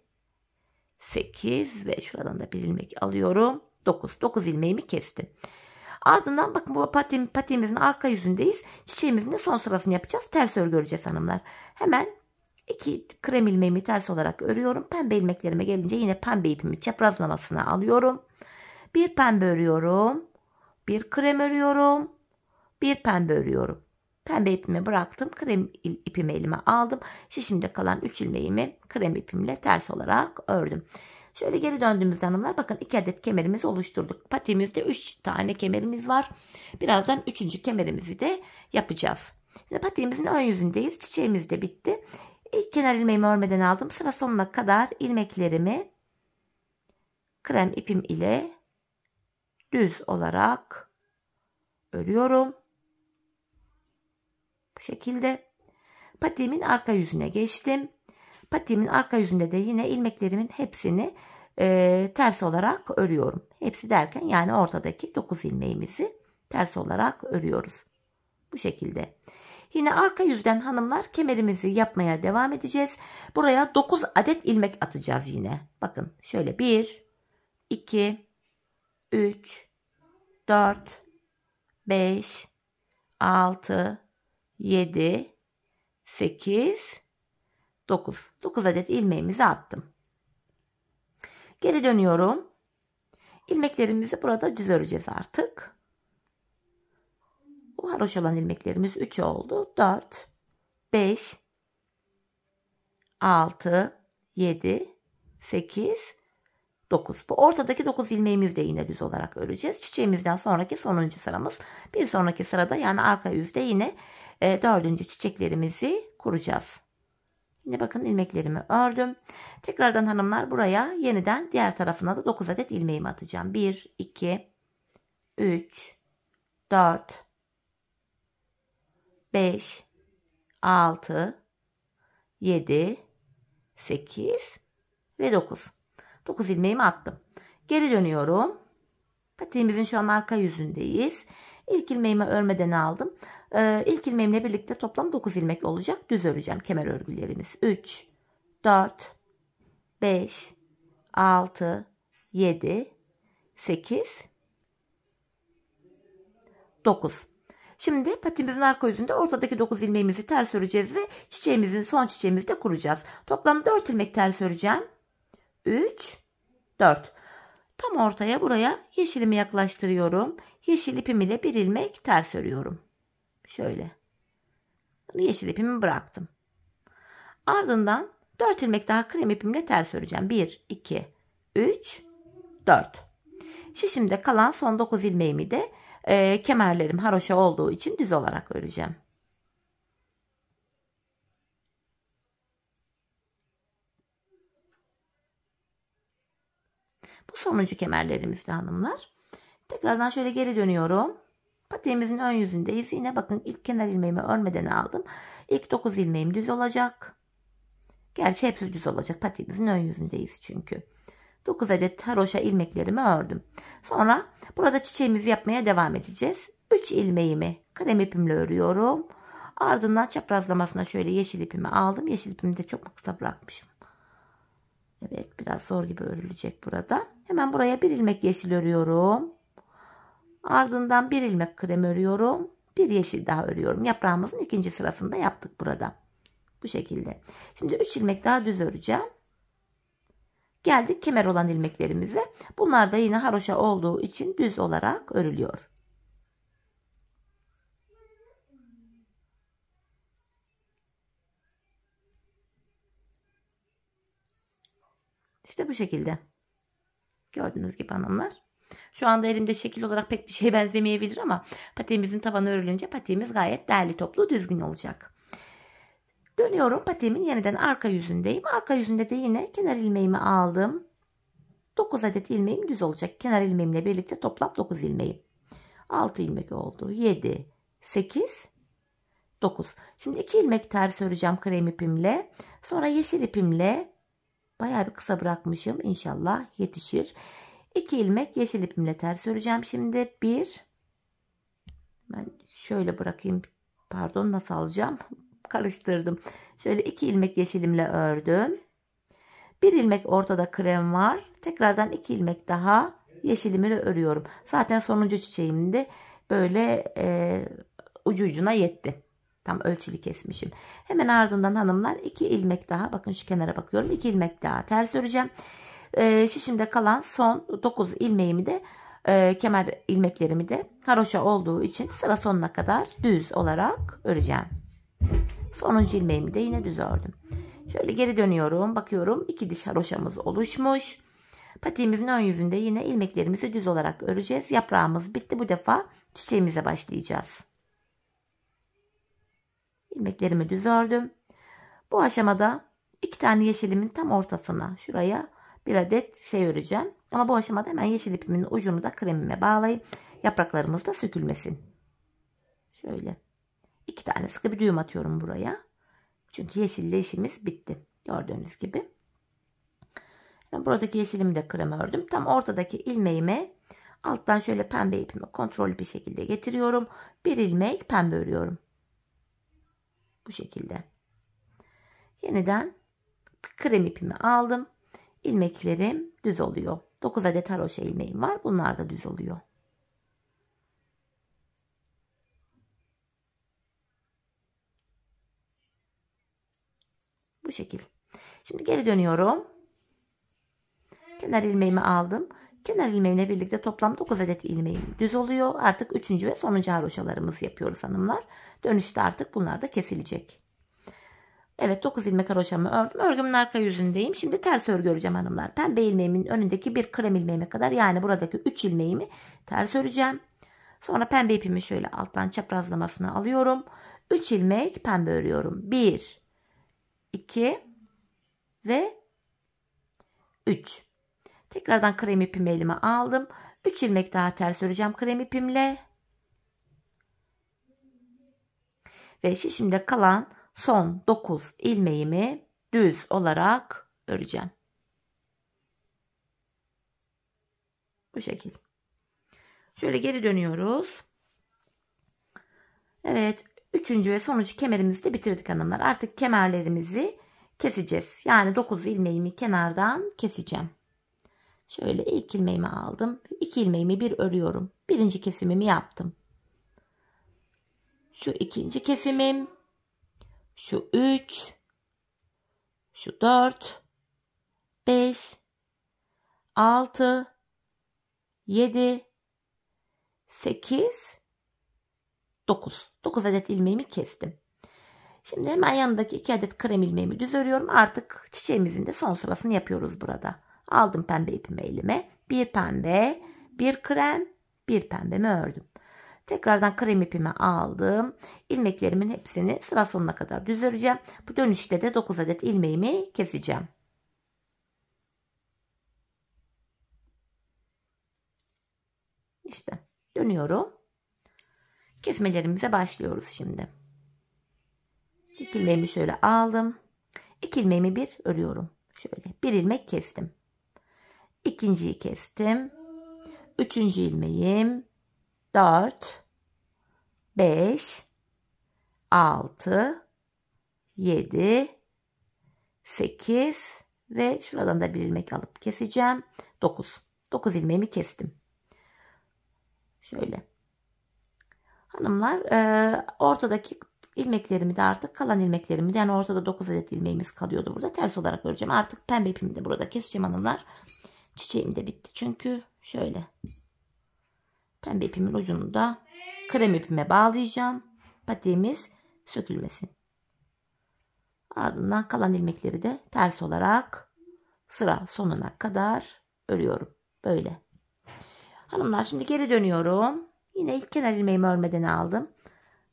Sekiz. Ve şuradan da bir ilmek alıyorum. 9. 9 ilmeğimi kestim. Ardından bakın bu patim, patiğimizin arka yüzündeyiz. Çiçeğimizin de son sırasını yapacağız. Ters örgü öreceğiz hanımlar. Hemen iki krem ilmeğimi ters olarak örüyorum. Pembe ilmeklerime gelince yine pembe ipimi çaprazlamasına alıyorum. Bir pembe örüyorum. Bir krem örüyorum. Bir pembe örüyorum. Pembe ipimi bıraktım. Krem ipimi elime aldım. Şişimde kalan 3 ilmeğimi krem ipimle ters olarak ördüm. Şöyle geri döndüğümüz hanımlar bakın 2 adet kemerimizi oluşturduk. Patimizde 3 tane kemerimiz var. Birazdan 3. kemerimizi de yapacağız. Şimdi patiğimizin ön yüzündeyiz. Çiçeğimiz de bitti. İlk kenar ilmeğimi örmeden aldım. Sıra sonuna kadar ilmeklerimi krem ipim ile düz olarak örüyorum. Bu şekilde patiğimin arka yüzüne geçtim. Patiğimin arka yüzünde de yine ilmeklerimin hepsini e, ters olarak örüyorum. Hepsi derken yani ortadaki 9 ilmeğimizi ters olarak örüyoruz. Bu şekilde. Yine arka yüzden hanımlar kemerimizi yapmaya devam edeceğiz. Buraya 9 adet ilmek atacağız yine. Bakın şöyle 1, 2, 3, 4, 5, 6, 7, 8, 9. 9 adet ilmeğimizi attım. Geri dönüyorum. İlmeklerimizi burada düz öreceğiz artık. Bu haroş olan ilmeklerimiz 3 oldu. 4, 5, 6, 7, 8, 9. Bu ortadaki 9 ilmeğimiz de yine düz olarak öreceğiz. Çiçeğimizden sonraki sonuncu sıramız. Bir sonraki sırada yani arka yüzde yine e, dördüncü çiçeklerimizi kuracağız. Yine bakın ilmeklerimi ördüm. Tekrardan hanımlar buraya yeniden diğer tarafına da 9 adet ilmeğimi atacağım. 1, 2, 3, 4, 5, 6, 7, 8 ve 9. 9 ilmeğimi attım. Geri dönüyorum. Patiğimizin şu an arka yüzündeyiz. İlk ilmeğimi örmeden aldım e, ilk ilmeğimle birlikte toplam 9 ilmek olacak. Düz öreceğim kemer örgülerimiz. 3, 4, 5, 6, 7, 8, 9. Şimdi patimizin arka yüzünde ortadaki 9 ilmeğimizi ters öreceğiz ve çiçeğimizin son çiçeğimizi de kuracağız. Toplam 4 ilmek ters öreceğim. 3, 4. Tam ortaya buraya yeşilimi yaklaştırıyorum. Yeşil ipim ile bir ilmek ters örüyorum. Şöyle. Yeşil ipimi bıraktım. Ardından 4 ilmek daha krem ipimle ters öreceğim. 1, 2, 3, 4. Şişimde kalan son 9 ilmeğimi de e, kemerlerim haroşa olduğu için düz olarak öreceğim. Bu sonuncu kemerlerimizdi hanımlar. Tekrardan şöyle geri dönüyorum. Patiğimizin ön yüzündeyiz. Yine bakın ilk kenar ilmeğimi örmeden aldım. İlk 9 ilmeğim düz olacak. Gerçi hepsi düz olacak. Patiğimizin ön yüzündeyiz çünkü. 9 adet haroşa ilmeklerimi ördüm. Sonra burada çiçeğimizi yapmaya devam edeceğiz. 3 ilmeğimi kalem ipimle örüyorum. Ardından çaprazlamasına şöyle yeşil ipimi aldım. Yeşil ipimi de çok kısa bırakmışım. Evet biraz zor gibi örülecek burada. Hemen buraya bir ilmek yeşil örüyorum. Ardından bir ilmek krem örüyorum. Bir yeşil daha örüyorum. Yaprağımızın ikinci sırasında yaptık burada. Bu şekilde. Şimdi 3 ilmek daha düz öreceğim. Geldik kemer olan ilmeklerimize. Bunlar da yine haroşa olduğu için düz olarak örülüyor. İşte bu şekilde. Gördüğünüz gibi hanımlar. Şu anda elimde şekil olarak pek bir şey benzemeyebilir ama patiğimizin tabanı örülünce patiğimiz gayet değerli, toplu düzgün olacak. Dönüyorum patiğimin yeniden arka yüzündeyim. Arka yüzünde de yine kenar ilmeğimi aldım. 9 adet ilmeğim düz olacak. Kenar ilmeğimle birlikte toplam 9 ilmeğim. 6 ilmek oldu. 7, 8, 9. Şimdi 2 ilmek ters öreceğim krem ipimle. Sonra yeşil ipimle bayağı bir kısa bırakmışım. İnşallah yetişir. 2 ilmek yeşil ipimle ters öreceğim şimdi. 1 ben şöyle bırakayım. Pardon nasıl alacağım? Karıştırdım. Şöyle 2 ilmek yeşilimle ördüm. 1 ilmek ortada krem var. Tekrardan 2 ilmek daha yeşilimle örüyorum. Zaten sonuncu çiçeğimde böyle e, ucu ucuna yetti. Tam ölçülü kesmişim. Hemen ardından hanımlar 2 ilmek daha bakın şu kenara bakıyorum. 2 ilmek daha ters öreceğim e, şişimde kalan son 9 ilmeğimi de e, kemer ilmeklerimi de haroşa olduğu için sıra sonuna kadar düz olarak öreceğim. Sonuncu ilmeğimi de yine düz ördüm. Şöyle geri dönüyorum. Bakıyorum iki diş haroşamız oluşmuş. Patiğimizin ön yüzünde yine ilmeklerimizi düz olarak öreceğiz. Yaprağımız bitti. Bu defa çiçeğimize başlayacağız. İlmeklerimi düz ördüm. Bu aşamada iki tane yeşilimin tam ortasına şuraya bir adet şey öreceğim. Ama bu aşamada hemen yeşil ipimin ucunu da kremime bağlayıp yapraklarımız da sökülmesin. Şöyle. iki tane sıkı bir düğüm atıyorum buraya. Çünkü yeşille işimiz bitti. Gördüğünüz gibi. Ben buradaki yeşilimi de krema ördüm. Tam ortadaki ilmeğime alttan şöyle pembe ipimi kontrollü bir şekilde getiriyorum. Bir ilmek pembe örüyorum. Bu şekilde. Yeniden krem ipimi aldım ilmeklerim düz oluyor. 9 adet haroşa ilmeğim var. Bunlar da düz oluyor. Bu şekil. Şimdi geri dönüyorum. Kenar ilmeğimi aldım. Kenar ilmeğimle birlikte toplam 9 adet ilmeğim düz oluyor. Artık 3. ve sonuncu haroşalarımızı yapıyoruz hanımlar. Dönüşte artık bunlar da kesilecek. Evet 9 ilmek haroşamı ördüm. Örgümün arka yüzündeyim. Şimdi ters örgü öreceğim hanımlar. Pembe ilmeğimin önündeki bir krem ilmeğime kadar yani buradaki 3 ilmeğimi ters öreceğim. Sonra pembe ipimi şöyle alttan çaprazlamasını alıyorum. 3 ilmek pembe örüyorum. 1 2 ve 3. Tekrardan krem ipimi elime aldım. 3 ilmek daha ters öreceğim krem ipimle. Ve şişimde kalan son 9 ilmeğimi düz olarak öreceğim. Bu şekil. Şöyle geri dönüyoruz. Evet. Üçüncü ve sonuncu kemerimizi de bitirdik hanımlar. Artık kemerlerimizi keseceğiz. Yani 9 ilmeğimi kenardan keseceğim. Şöyle ilk ilmeğimi aldım. İki ilmeğimi bir örüyorum. Birinci kesimimi yaptım. Şu ikinci kesimim şu 3, şu 4, 5, 6, 7, 8, 9. 9 adet ilmeğimi kestim. Şimdi hemen yanındaki 2 adet krem ilmeğimi düz örüyorum. Artık çiçeğimizin de son sırasını yapıyoruz burada. Aldım pembe ipimi elime. Bir pembe, bir krem, bir pembemi ördüm. Tekrardan krem ipimi aldım. İlmeklerimin hepsini sıra sonuna kadar düz öreceğim. Bu dönüşte de 9 adet ilmeğimi keseceğim. İşte dönüyorum. Kesmelerimize başlıyoruz şimdi. İlk ilmeğimi şöyle aldım. İki ilmeğimi bir örüyorum. Şöyle bir ilmek kestim. İkinciyi kestim. Üçüncü ilmeğim. 4 5 6 7 8 ve şuradan da bir ilmek alıp keseceğim. 9. 9 ilmeğimi kestim. Şöyle. Hanımlar e, ortadaki ilmeklerimi de artık kalan ilmeklerimi de yani ortada 9 adet ilmeğimiz kalıyordu burada. Ters olarak öreceğim. Artık pembe ipimi de burada keseceğim hanımlar. Çiçeğim de bitti çünkü şöyle. Pembe ipimin ucunu da krem ipime bağlayacağım. Patiğimiz sökülmesin. Ardından kalan ilmekleri de ters olarak sıra sonuna kadar örüyorum. Böyle. Hanımlar şimdi geri dönüyorum. Yine ilk kenar ilmeğimi örmeden aldım.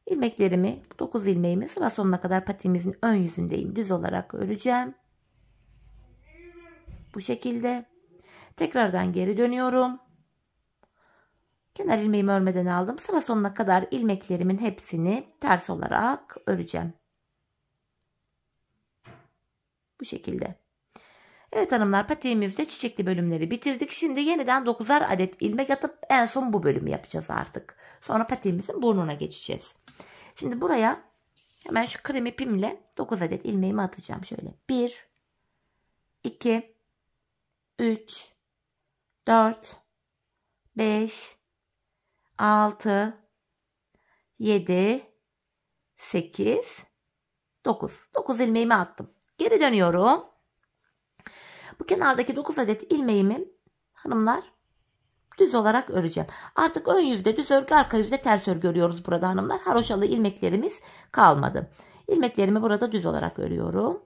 İlmeklerimi 9 ilmeğimi sıra sonuna kadar patimizin ön yüzündeyim. Düz olarak öreceğim. Bu şekilde. Tekrardan geri dönüyorum. Kenar ilmeğimi örmeden aldım. Sıra sonuna kadar ilmeklerimin hepsini ters olarak öreceğim. Bu şekilde. Evet hanımlar patiğimizde çiçekli bölümleri bitirdik. Şimdi yeniden 9'ar adet ilmek atıp en son bu bölümü yapacağız artık. Sonra patiğimizin burnuna geçeceğiz. Şimdi buraya hemen şu krem ipimle 9 adet ilmeğimi atacağım. Şöyle 1 2 3 4 5 6, 7, 8, 9. 9 ilmeğimi attım. Geri dönüyorum. Bu kenardaki 9 adet ilmeğimi hanımlar düz olarak öreceğim. Artık ön yüzde düz örgü arka yüzde ters örgü görüyoruz burada hanımlar. Haroşalı ilmeklerimiz kalmadı. İlmeklerimi burada düz olarak örüyorum.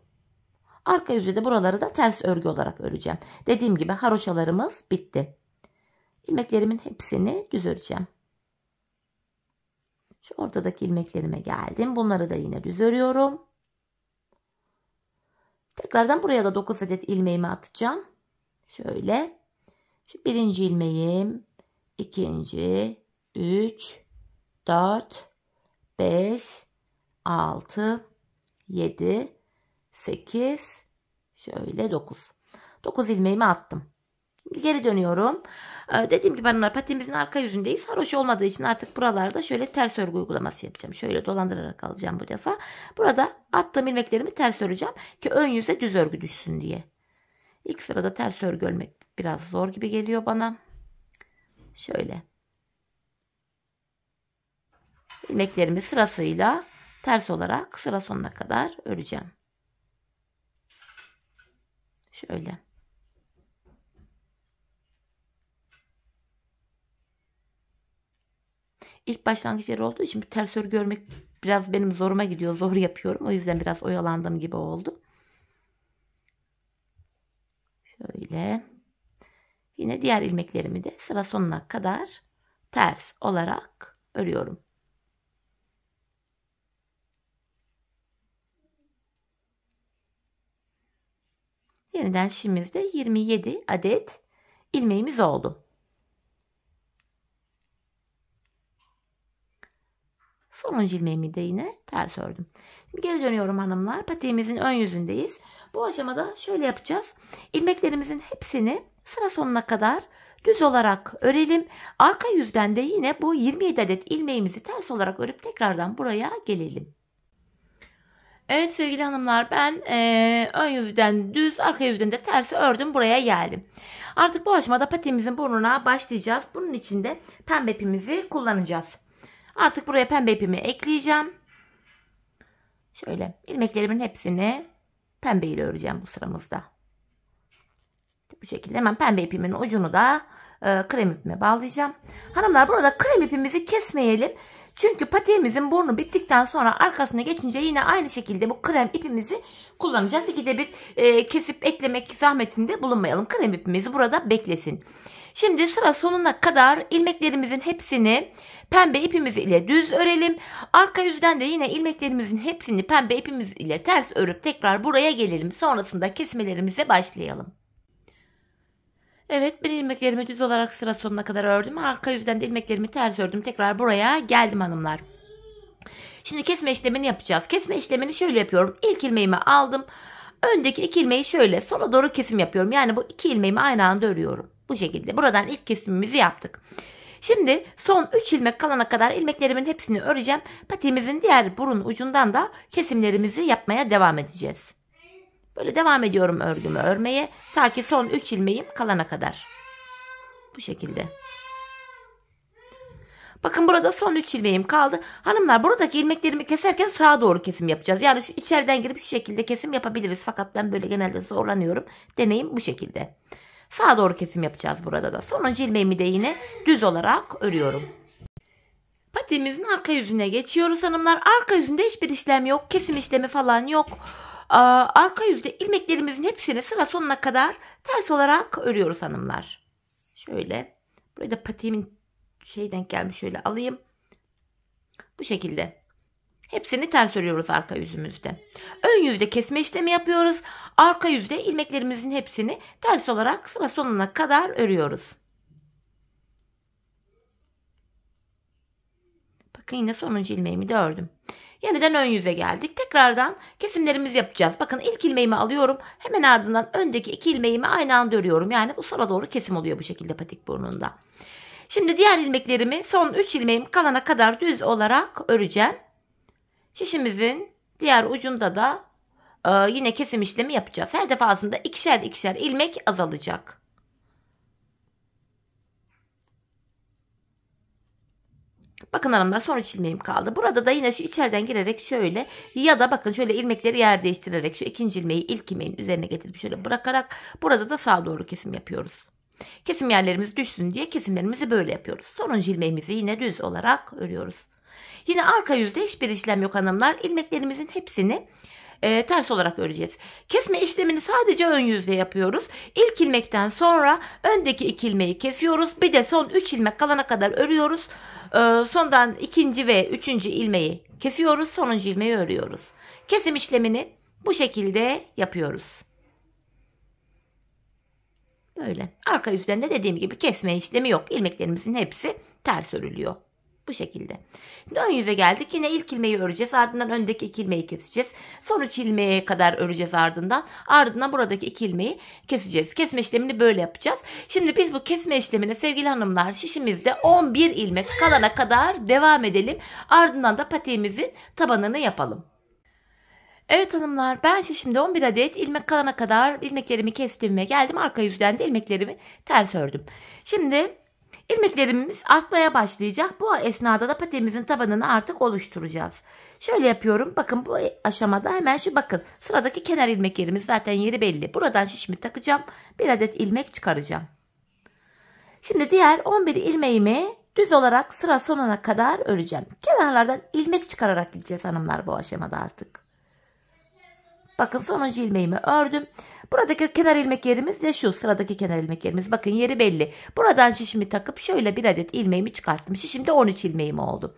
Arka yüzde de buraları da ters örgü olarak öreceğim. Dediğim gibi haroşalarımız bitti. İlmeklerimin hepsini düz öreceğim. Şu ortadaki ilmeklerime geldim. Bunları da yine düz örüyorum. Tekrardan buraya da 9 adet ilmeğimi atacağım. Şöyle. Şu birinci ilmeğim. ikinci, 3, 4, 5, 6, 7, 8, şöyle 9. 9 ilmeğimi attım. Geri dönüyorum. Ee, dediğim gibi hanımlar patimizin arka yüzündeyiz. Haroş olmadığı için artık buralarda şöyle ters örgü uygulaması yapacağım. Şöyle dolandırarak alacağım bu defa. Burada attığım ilmeklerimi ters öreceğim ki ön yüze düz örgü düşsün diye. İlk sırada ters örgü örmek biraz zor gibi geliyor bana. Şöyle. İlmeklerimi sırasıyla ters olarak sıra sonuna kadar öreceğim. Şöyle. İlk başlangıç yeri olduğu için bir ters örgü örmek biraz benim zoruma gidiyor. Zor yapıyorum. O yüzden biraz oyalandım gibi oldu. Şöyle. Yine diğer ilmeklerimi de sıra sonuna kadar ters olarak örüyorum. Yeniden de 27 adet ilmeğimiz oldu. Son ilmeğimi de yine ters ördüm. Şimdi geri dönüyorum hanımlar. Patiğimizin ön yüzündeyiz. Bu aşamada şöyle yapacağız. İlmeklerimizin hepsini sıra sonuna kadar düz olarak örelim. Arka yüzden de yine bu 27 adet ilmeğimizi ters olarak örüp tekrardan buraya gelelim. Evet sevgili hanımlar ben e, ön yüzden düz arka yüzden de tersi ördüm buraya geldim. Artık bu aşamada patimizin burnuna başlayacağız. Bunun için de pembe ipimizi kullanacağız. Artık buraya pembe ipimi ekleyeceğim. Şöyle ilmeklerimin hepsini pembe ile öreceğim bu sıramızda. Bu şekilde hemen pembe ipimin ucunu da e, krem ipime bağlayacağım. Hanımlar burada krem ipimizi kesmeyelim. Çünkü patiğimizin burnu bittikten sonra arkasına geçince yine aynı şekilde bu krem ipimizi kullanacağız. İkide bir e, kesip eklemek zahmetinde bulunmayalım. Krem ipimizi burada beklesin. Şimdi sıra sonuna kadar ilmeklerimizin hepsini pembe ipimiz ile düz örelim. Arka yüzden de yine ilmeklerimizin hepsini pembe ipimiz ile ters örüp tekrar buraya gelelim. Sonrasında kesmelerimize başlayalım. Evet ben ilmeklerimi düz olarak sıra sonuna kadar ördüm. Arka yüzden de ilmeklerimi ters ördüm. Tekrar buraya geldim hanımlar. Şimdi kesme işlemini yapacağız. Kesme işlemini şöyle yapıyorum. İlk ilmeğimi aldım. Öndeki iki ilmeği şöyle sola doğru kesim yapıyorum. Yani bu iki ilmeğimi aynı anda örüyorum. Bu şekilde. Buradan ilk kesimimizi yaptık. Şimdi son 3 ilmek kalana kadar ilmeklerimin hepsini öreceğim. Patimizin diğer burun ucundan da kesimlerimizi yapmaya devam edeceğiz. Böyle devam ediyorum örgümü örmeye ta ki son 3 ilmeğim kalana kadar. Bu şekilde. Bakın burada son 3 ilmeğim kaldı. Hanımlar buradaki ilmeklerimi keserken sağa doğru kesim yapacağız. Yani şu içeriden girip şu şekilde kesim yapabiliriz. Fakat ben böyle genelde zorlanıyorum. Deneyim bu şekilde. Sağa doğru kesim yapacağız burada da. Sonra ilmeğimi de yine düz olarak örüyorum. Patiğimizin arka yüzüne geçiyoruz hanımlar. Arka yüzünde hiçbir işlem yok. Kesim işlemi falan yok. arka yüzde ilmeklerimizin hepsini sıra sonuna kadar ters olarak örüyoruz hanımlar. Şöyle. Burada da patiğimin şeyden gelmiş şöyle alayım. Bu şekilde. Hepsini ters örüyoruz arka yüzümüzde. Ön yüzde kesme işlemi yapıyoruz. Arka yüzde ilmeklerimizin hepsini ters olarak sıra sonuna kadar örüyoruz. Bakın yine sonuncu ilmeğimi de ördüm. Yeniden ön yüze geldik. Tekrardan kesimlerimizi yapacağız. Bakın ilk ilmeğimi alıyorum. Hemen ardından öndeki iki ilmeğimi aynı anda örüyorum. Yani bu sola doğru kesim oluyor bu şekilde patik burnunda. Şimdi diğer ilmeklerimi son 3 ilmeğim kalana kadar düz olarak öreceğim. Şişimizin diğer ucunda da e, yine kesim işlemi yapacağız. Her defasında ikişer ikişer ilmek azalacak. Bakın hanımlar sonuç ilmeğim kaldı. Burada da yine şu içeriden girerek şöyle ya da bakın şöyle ilmekleri yer değiştirerek şu ikinci ilmeği ilk ilmeğin üzerine getirip şöyle bırakarak burada da sağa doğru kesim yapıyoruz. Kesim yerlerimiz düşsün diye kesimlerimizi böyle yapıyoruz. Sonuncu ilmeğimizi yine düz olarak örüyoruz. Yine arka yüzde hiçbir işlem yok hanımlar. İlmeklerimizin hepsini e, ters olarak öreceğiz. Kesme işlemini sadece ön yüzde yapıyoruz. İlk ilmekten sonra öndeki iki ilmeği kesiyoruz. Bir de son üç ilmek kalana kadar örüyoruz. E, sondan ikinci ve üçüncü ilmeği kesiyoruz. Sonuncu ilmeği örüyoruz. Kesim işlemini bu şekilde yapıyoruz. Böyle. Arka yüzden de dediğim gibi kesme işlemi yok. İlmeklerimizin hepsi ters örülüyor. Bu şekilde. Şimdi ön yüze geldik. Yine ilk ilmeği öreceğiz. Ardından öndeki iki ilmeği keseceğiz. Son üç ilmeğe kadar öreceğiz ardından. Ardından buradaki iki ilmeği keseceğiz. Kesme işlemini böyle yapacağız. Şimdi biz bu kesme işlemine sevgili hanımlar şişimizde 11 ilmek kalana kadar devam edelim. Ardından da patiğimizin tabanını yapalım. Evet hanımlar ben şimdi 11 adet ilmek kalana kadar ilmeklerimi kestim ve geldim. Arka yüzden de ilmeklerimi ters ördüm. Şimdi İrmiklerimiz artmaya başlayacak. Bu esnada da patemizin tabanını artık oluşturacağız. Şöyle yapıyorum. Bakın bu aşamada hemen şu bakın. Sıradaki kenar ilmek yerimiz zaten yeri belli. Buradan şişimi takacağım. Bir adet ilmek çıkaracağım. Şimdi diğer 11 ilmeğimi düz olarak sıra sonuna kadar öreceğim. Kenarlardan ilmek çıkararak gideceğiz hanımlar bu aşamada artık. Bakın sonuncu ilmeğimi ördüm. Buradaki kenar ilmek yerimiz de şu sıradaki kenar ilmek yerimiz. Bakın yeri belli. Buradan şişimi takıp şöyle bir adet ilmeğimi çıkarttım. Şimdi 13 ilmeğim oldu.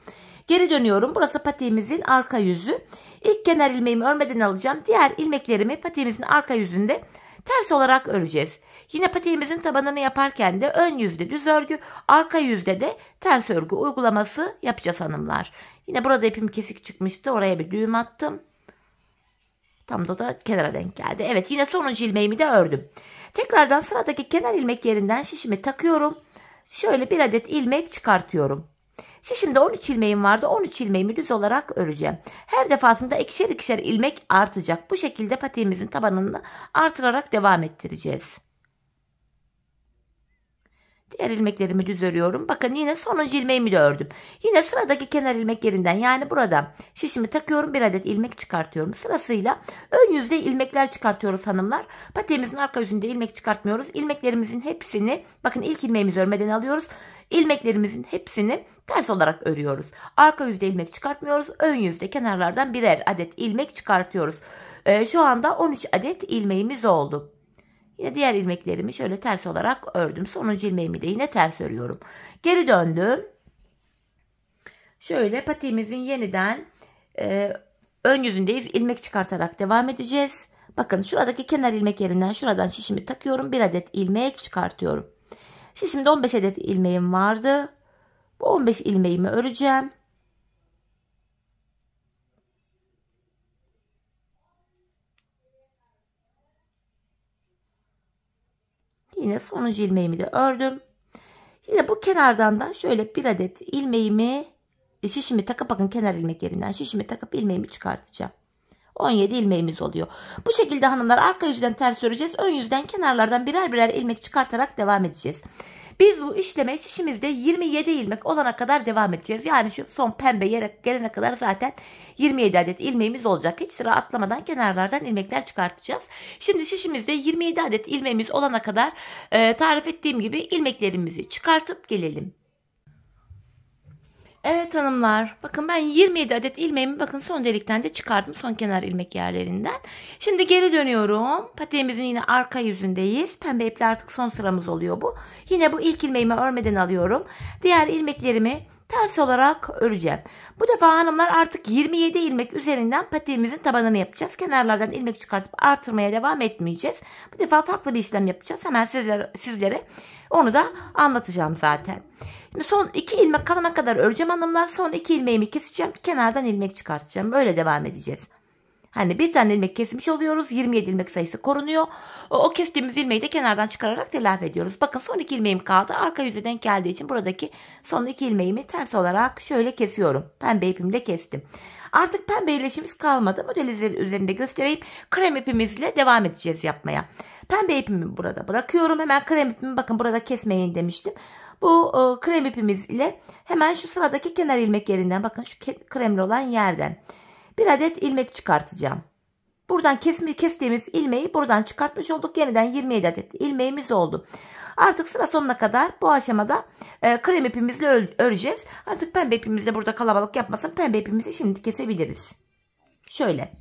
Geri dönüyorum. Burası patiğimizin arka yüzü. İlk kenar ilmeğimi örmeden alacağım. Diğer ilmeklerimi patiğimizin arka yüzünde ters olarak öreceğiz. Yine patiğimizin tabanını yaparken de ön yüzde düz örgü, arka yüzde de ters örgü uygulaması yapacağız hanımlar. Yine burada ipim kesik çıkmıştı. Oraya bir düğüm attım. Tam da o da kenara denk geldi. Evet yine sonuncu ilmeğimi de ördüm. Tekrardan sıradaki kenar ilmek yerinden şişimi takıyorum. Şöyle bir adet ilmek çıkartıyorum. Şişimde 13 ilmeğim vardı. 13 ilmeğimi düz olarak öreceğim. Her defasında ikişer ikişer ilmek artacak. Bu şekilde patiğimizin tabanını artırarak devam ettireceğiz. Diğer ilmeklerimi düz örüyorum. Bakın yine sonuncu ilmeğimi de ördüm. Yine sıradaki kenar ilmek yerinden yani burada şişimi takıyorum. Bir adet ilmek çıkartıyorum. Sırasıyla ön yüzde ilmekler çıkartıyoruz hanımlar. Patiğimizin arka yüzünde ilmek çıkartmıyoruz. İlmeklerimizin hepsini bakın ilk ilmeğimizi örmeden alıyoruz. İlmeklerimizin hepsini ters olarak örüyoruz. Arka yüzde ilmek çıkartmıyoruz. Ön yüzde kenarlardan birer adet ilmek çıkartıyoruz. Ee, şu anda 13 adet ilmeğimiz oldu. Yine diğer ilmeklerimi şöyle ters olarak ördüm. Sonuncu ilmeğimi de yine ters örüyorum. Geri döndüm. Şöyle patiğimizin yeniden e, ön yüzündeyiz. ilmek çıkartarak devam edeceğiz. Bakın şuradaki kenar ilmek yerinden şuradan şişimi takıyorum. Bir adet ilmek çıkartıyorum. Şişimde 15 adet ilmeğim vardı. Bu 15 ilmeğimi öreceğim. Yine sonuncu ilmeğimi de ördüm. Yine bu kenardan da şöyle bir adet ilmeğimi e, şişimi takıp bakın kenar ilmek yerinden şişimi takıp ilmeğimi çıkartacağım. 17 ilmeğimiz oluyor. Bu şekilde hanımlar arka yüzden ters öreceğiz. Ön yüzden kenarlardan birer birer ilmek çıkartarak devam edeceğiz. Biz bu işleme şişimizde 27 ilmek olana kadar devam edeceğiz. Yani şu son pembe yere gelene kadar zaten 27 adet ilmeğimiz olacak. Hiç sıra atlamadan kenarlardan ilmekler çıkartacağız. Şimdi şişimizde 27 adet ilmeğimiz olana kadar e, tarif ettiğim gibi ilmeklerimizi çıkartıp gelelim. Evet hanımlar bakın ben 27 adet ilmeğimi bakın son delikten de çıkardım son kenar ilmek yerlerinden. Şimdi geri dönüyorum. Patiğimizin yine arka yüzündeyiz. Pembe iple artık son sıramız oluyor bu. Yine bu ilk ilmeğimi örmeden alıyorum. Diğer ilmeklerimi ters olarak öreceğim. Bu defa hanımlar artık 27 ilmek üzerinden patiğimizin tabanını yapacağız. Kenarlardan ilmek çıkartıp artırmaya devam etmeyeceğiz. Bu defa farklı bir işlem yapacağız. Hemen sizlere, sizlere onu da anlatacağım zaten. Şimdi son iki ilmek kalana kadar öreceğim hanımlar. Son iki ilmeğimi keseceğim. Kenardan ilmek çıkartacağım. Böyle devam edeceğiz. Hani bir tane ilmek kesmiş oluyoruz. 27 ilmek sayısı korunuyor. O, o kestiğimiz ilmeği de kenardan çıkararak telafi ediyoruz. Bakın son iki ilmeğim kaldı. Arka yüze denk geldiği için buradaki son iki ilmeğimi ters olarak şöyle kesiyorum. Pembe ipimle kestim. Artık pembe iyileşimiz kalmadı. Model üzerinde göstereyim. Krem ipimizle devam edeceğiz yapmaya. Pembe ipimi burada bırakıyorum. Hemen krem ipimi bakın burada kesmeyin demiştim. Bu e, krem ipimiz ile hemen şu sıradaki kenar ilmek yerinden bakın şu kremli olan yerden bir adet ilmek çıkartacağım. Buradan kesmi, kestiğimiz ilmeği buradan çıkartmış olduk. Yeniden 27 adet ilmeğimiz oldu. Artık sıra sonuna kadar bu aşamada e, krem ipimizle öreceğiz. Artık pembe ipimizle burada kalabalık yapmasın. Pembe ipimizi şimdi kesebiliriz. Şöyle.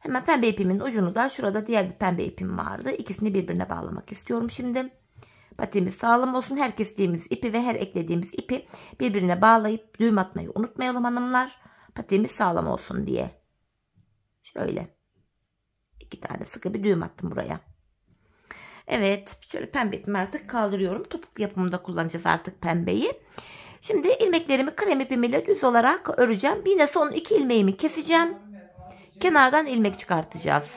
Hemen pembe ipimin ucunu da şurada diğer bir pembe ipim vardı. İkisini birbirine bağlamak istiyorum şimdi. Patimiz sağlam olsun. Her kestiğimiz ipi ve her eklediğimiz ipi birbirine bağlayıp düğüm atmayı unutmayalım hanımlar. Patimiz sağlam olsun diye. Şöyle. iki tane sıkı bir düğüm attım buraya. Evet. Şöyle pembe ipimi artık kaldırıyorum. Topuk yapımında kullanacağız artık pembeyi. Şimdi ilmeklerimi krem ipimiyle düz olarak öreceğim. Yine son iki ilmeğimi keseceğim. Kenardan ilmek çıkartacağız.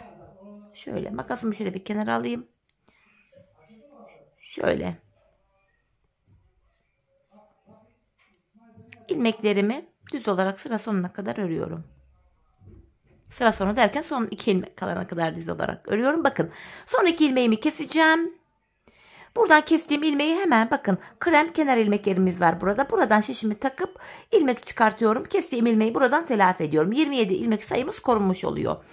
Şöyle makasımı şöyle bir kenara alayım. Şöyle. ilmeklerimi düz olarak sıra sonuna kadar örüyorum. Sıra sonu derken son iki ilmek kalana kadar düz olarak örüyorum. Bakın son iki ilmeğimi keseceğim. Buradan kestiğim ilmeği hemen bakın krem kenar ilmeklerimiz var burada. Buradan şişimi takıp ilmek çıkartıyorum. Kestiğim ilmeği buradan telafi ediyorum. 27 ilmek sayımız korunmuş oluyor.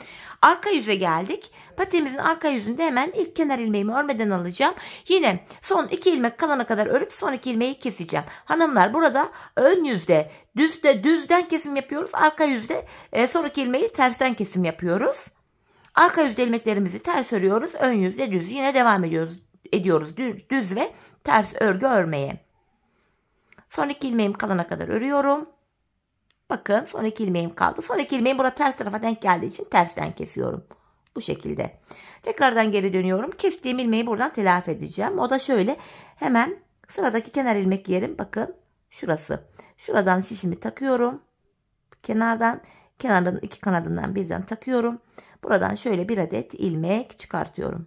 Arka yüze geldik patiğimizin arka yüzünde hemen ilk kenar ilmeğimi örmeden alacağım. Yine son iki ilmek kalana kadar örüp son iki ilmeği keseceğim. Hanımlar burada ön yüzde düzde düzden kesim yapıyoruz. Arka yüzde e, son iki ilmeği tersten kesim yapıyoruz. Arka yüzde ilmeklerimizi ters örüyoruz. Ön yüzde düz yine devam ediyoruz ediyoruz düz, düz ve ters örgü örmeye. Son iki ilmeğim kalana kadar örüyorum. Bakın son iki ilmeğim kaldı. Son iki ilmeğim burada ters tarafa denk geldiği için tersten kesiyorum. Bu şekilde. Tekrardan geri dönüyorum. Kestiğim ilmeği buradan telafi edeceğim. O da şöyle hemen sıradaki kenar ilmek yerim. Bakın şurası. Şuradan şişimi takıyorum. Kenardan kenarın iki kanadından birden takıyorum. Buradan şöyle bir adet ilmek çıkartıyorum.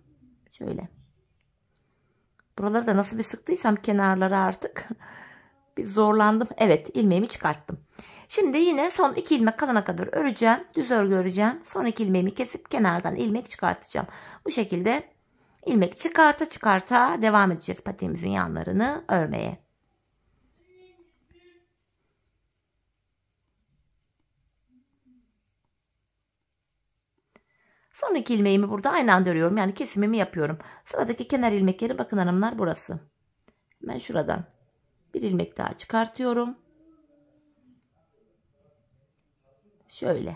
Şöyle. Buraları da nasıl bir sıktıysam kenarlara artık bir zorlandım. Evet ilmeğimi çıkarttım. Şimdi yine son iki ilmek kalana kadar öreceğim. Düz örgü öreceğim. Son iki ilmeğimi kesip kenardan ilmek çıkartacağım. Bu şekilde ilmek çıkarta çıkarta devam edeceğiz patiğimizin yanlarını örmeye. Son iki ilmeğimi burada aynı anda örüyorum. Yani kesimimi yapıyorum. Sıradaki kenar ilmekleri bakın hanımlar burası. Hemen şuradan bir ilmek daha çıkartıyorum. Şöyle.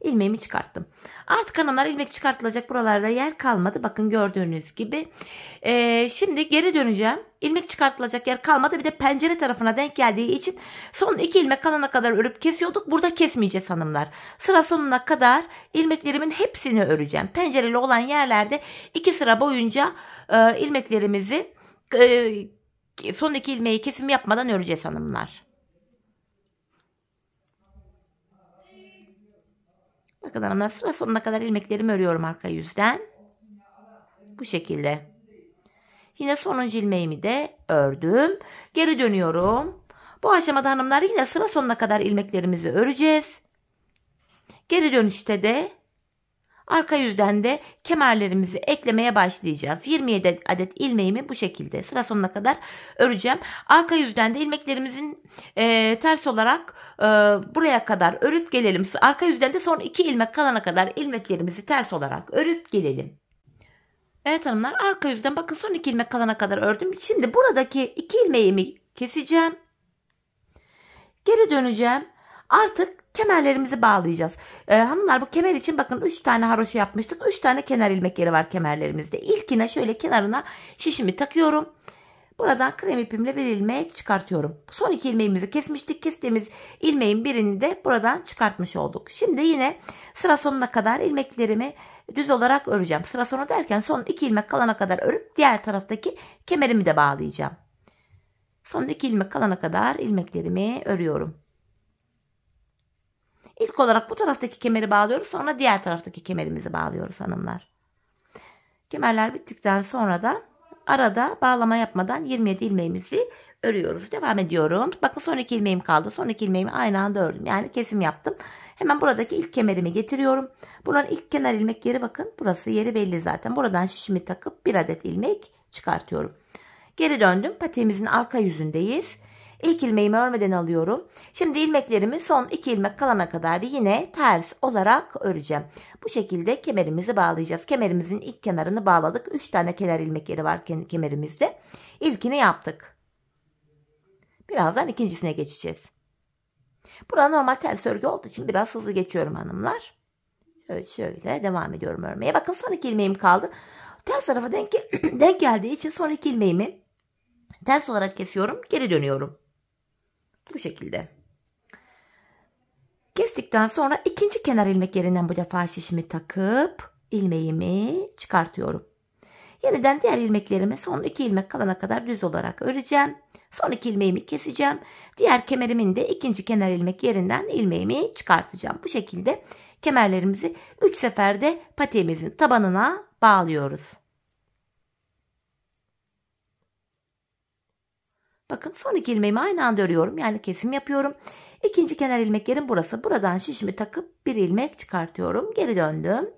İlmeğimi çıkarttım. Artık hanımlar ilmek çıkartılacak buralarda yer kalmadı. Bakın gördüğünüz gibi. Ee, şimdi geri döneceğim. İlmek çıkartılacak yer kalmadı. Bir de pencere tarafına denk geldiği için son iki ilmek kalana kadar örüp kesiyorduk. Burada kesmeyeceğiz hanımlar. Sıra sonuna kadar ilmeklerimin hepsini öreceğim. Pencereli olan yerlerde iki sıra boyunca e, ilmeklerimizi e, son iki ilmeği kesim yapmadan öreceğiz hanımlar. Bakın sıra sonuna kadar ilmeklerimi örüyorum arka yüzden. Bu şekilde. Yine sonuncu ilmeğimi de ördüm. Geri dönüyorum. Bu aşamada hanımlar yine sıra sonuna kadar ilmeklerimizi öreceğiz. Geri dönüşte de Arka yüzden de kemerlerimizi eklemeye başlayacağız. 27 adet ilmeğimi bu şekilde sıra sonuna kadar öreceğim. Arka yüzden de ilmeklerimizin e, ters olarak e, buraya kadar örüp gelelim. Arka yüzden de son 2 ilmek kalana kadar ilmeklerimizi ters olarak örüp gelelim. Evet hanımlar arka yüzden bakın son 2 ilmek kalana kadar ördüm. Şimdi buradaki 2 ilmeğimi keseceğim. Geri döneceğim. Artık kemerlerimizi bağlayacağız. Ee, hanımlar bu kemer için bakın 3 tane haroşa yapmıştık. 3 tane kenar ilmekleri var kemerlerimizde. İlkine şöyle kenarına şişimi takıyorum. Buradan krem ipimle bir ilmek çıkartıyorum. Son iki ilmeğimizi kesmiştik. Kestiğimiz ilmeğin birini de buradan çıkartmış olduk. Şimdi yine sıra sonuna kadar ilmeklerimi düz olarak öreceğim. Sıra sonu derken son iki ilmek kalana kadar örüp diğer taraftaki kemerimi de bağlayacağım. Son iki ilmek kalana kadar ilmeklerimi örüyorum. İlk olarak bu taraftaki kemeri bağlıyoruz. Sonra diğer taraftaki kemerimizi bağlıyoruz hanımlar. Kemerler bittikten sonra da arada bağlama yapmadan 27 ilmeğimizi örüyoruz. Devam ediyorum. Bakın son iki ilmeğim kaldı. Son iki ilmeğimi aynı anda ördüm. Yani kesim yaptım. Hemen buradaki ilk kemerimi getiriyorum. Bunun ilk kenar ilmek yeri bakın. Burası yeri belli zaten. Buradan şişimi takıp bir adet ilmek çıkartıyorum. Geri döndüm. Patiğimizin arka yüzündeyiz. İlk ilmeğimi örmeden alıyorum. Şimdi ilmeklerimi son iki ilmek kalana kadar yine ters olarak öreceğim. Bu şekilde kemerimizi bağlayacağız. Kemerimizin ilk kenarını bağladık. 3 tane kenar ilmek yeri var kemerimizde. İlkini yaptık. Birazdan ikincisine geçeceğiz. Bura normal ters örgü olduğu için biraz hızlı geçiyorum hanımlar. Şöyle, şöyle devam ediyorum örmeye. Bakın son iki ilmeğim kaldı. Ters tarafa denk, denk geldiği için son iki ilmeğimi ters olarak kesiyorum. Geri dönüyorum. Bu şekilde. Kestikten sonra ikinci kenar ilmek yerinden bu defa şişimi takıp ilmeğimi çıkartıyorum. Yeniden diğer ilmeklerimi son iki ilmek kalana kadar düz olarak öreceğim. Son iki ilmeğimi keseceğim. Diğer kemerimin de ikinci kenar ilmek yerinden ilmeğimi çıkartacağım. Bu şekilde kemerlerimizi 3 seferde patiğimizin tabanına bağlıyoruz. Bakın son iki ilmeğimi aynı anda örüyorum. Yani kesim yapıyorum. İkinci kenar ilmek burası. Buradan şişimi takıp bir ilmek çıkartıyorum. Geri döndüm.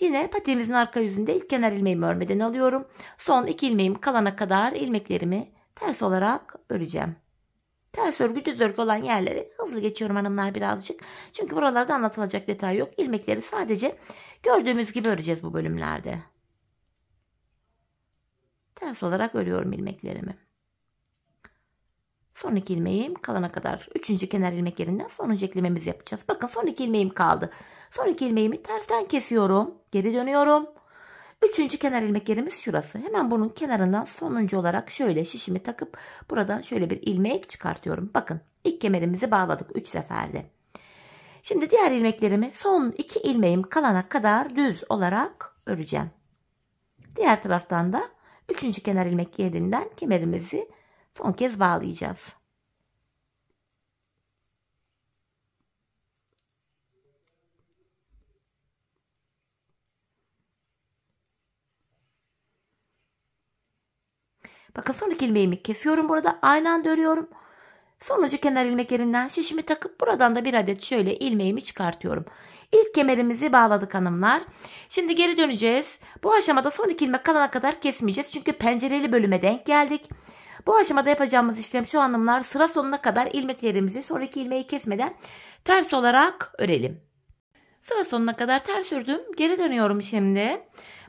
Yine patiğimizin arka yüzünde ilk kenar ilmeğimi örmeden alıyorum. Son iki ilmeğim kalana kadar ilmeklerimi ters olarak öreceğim. Ters örgü düz örgü olan yerleri hızlı geçiyorum hanımlar birazcık. Çünkü buralarda anlatılacak detay yok. İlmekleri sadece gördüğümüz gibi öreceğiz bu bölümlerde. Ters olarak örüyorum ilmeklerimi. Sonraki ilmeğim kalana kadar üçüncü kenar ilmek yerinden sonuncu eklememizi yapacağız. Bakın son iki ilmeğim kaldı. Son iki ilmeğimi tersten kesiyorum. Geri dönüyorum. Üçüncü kenar ilmek yerimiz şurası. Hemen bunun kenarından sonuncu olarak şöyle şişimi takıp buradan şöyle bir ilmek çıkartıyorum. Bakın ilk kemerimizi bağladık 3 seferde. Şimdi diğer ilmeklerimi son iki ilmeğim kalana kadar düz olarak öreceğim. Diğer taraftan da üçüncü kenar ilmek yerinden kemerimizi Son kez bağlayacağız. Bakın son iki ilmeğimi kesiyorum burada. Aynı anda örüyorum. Sonuncu kenar ilmek yerinden şişimi takıp buradan da bir adet şöyle ilmeğimi çıkartıyorum. İlk kemerimizi bağladık hanımlar. Şimdi geri döneceğiz. Bu aşamada son iki ilmek kalana kadar kesmeyeceğiz. Çünkü pencereli bölüme denk geldik. Bu aşamada yapacağımız işlem şu anlamlar sıra sonuna kadar ilmeklerimizi sonraki ilmeği kesmeden ters olarak örelim. Sıra sonuna kadar ters ördüm. Geri dönüyorum şimdi.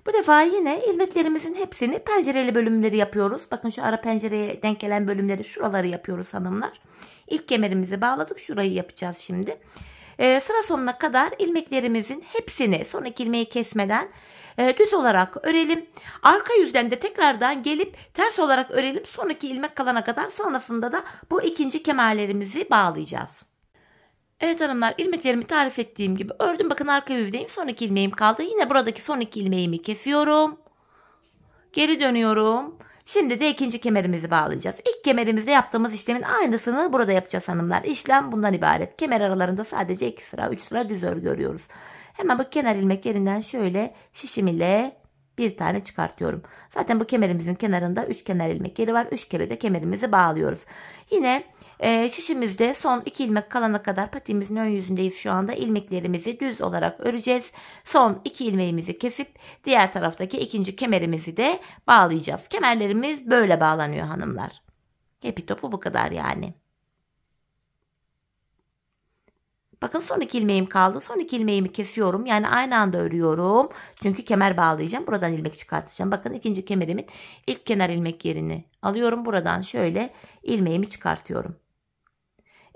Bu defa yine ilmeklerimizin hepsini pencereli bölümleri yapıyoruz. Bakın şu ara pencereye denk gelen bölümleri şuraları yapıyoruz hanımlar. İlk kemerimizi bağladık. Şurayı yapacağız şimdi. Ee, sıra sonuna kadar ilmeklerimizin hepsini sonraki ilmeği kesmeden ee, düz olarak örelim. Arka yüzden de tekrardan gelip ters olarak örelim. Sonraki ilmek kalana kadar sonrasında da bu ikinci kemerlerimizi bağlayacağız. Evet hanımlar ilmeklerimi tarif ettiğim gibi ördüm. Bakın arka yüzdeyim. Son iki ilmeğim kaldı. Yine buradaki son iki ilmeğimi kesiyorum. Geri dönüyorum. Şimdi de ikinci kemerimizi bağlayacağız. İlk kemerimizde yaptığımız işlemin aynısını burada yapacağız hanımlar. İşlem bundan ibaret. Kemer aralarında sadece 2 sıra 3 sıra düz örgü görüyoruz. Hemen bu kenar ilmek yerinden şöyle şişim ile bir tane çıkartıyorum. Zaten bu kemerimizin kenarında 3 kenar ilmek yeri var. 3 kere de kemerimizi bağlıyoruz. Yine e, şişimizde son 2 ilmek kalana kadar patimizin ön yüzündeyiz şu anda. Ilmeklerimizi düz olarak öreceğiz. Son 2 ilmeğimizi kesip diğer taraftaki ikinci kemerimizi de bağlayacağız. Kemerlerimiz böyle bağlanıyor hanımlar. Hepi topu bu kadar yani. Bakın son iki ilmeğim kaldı. Son iki ilmeğimi kesiyorum. Yani aynı anda örüyorum. Çünkü kemer bağlayacağım. Buradan ilmek çıkartacağım. Bakın ikinci kemerimin ilk kenar ilmek yerini alıyorum. Buradan şöyle ilmeğimi çıkartıyorum.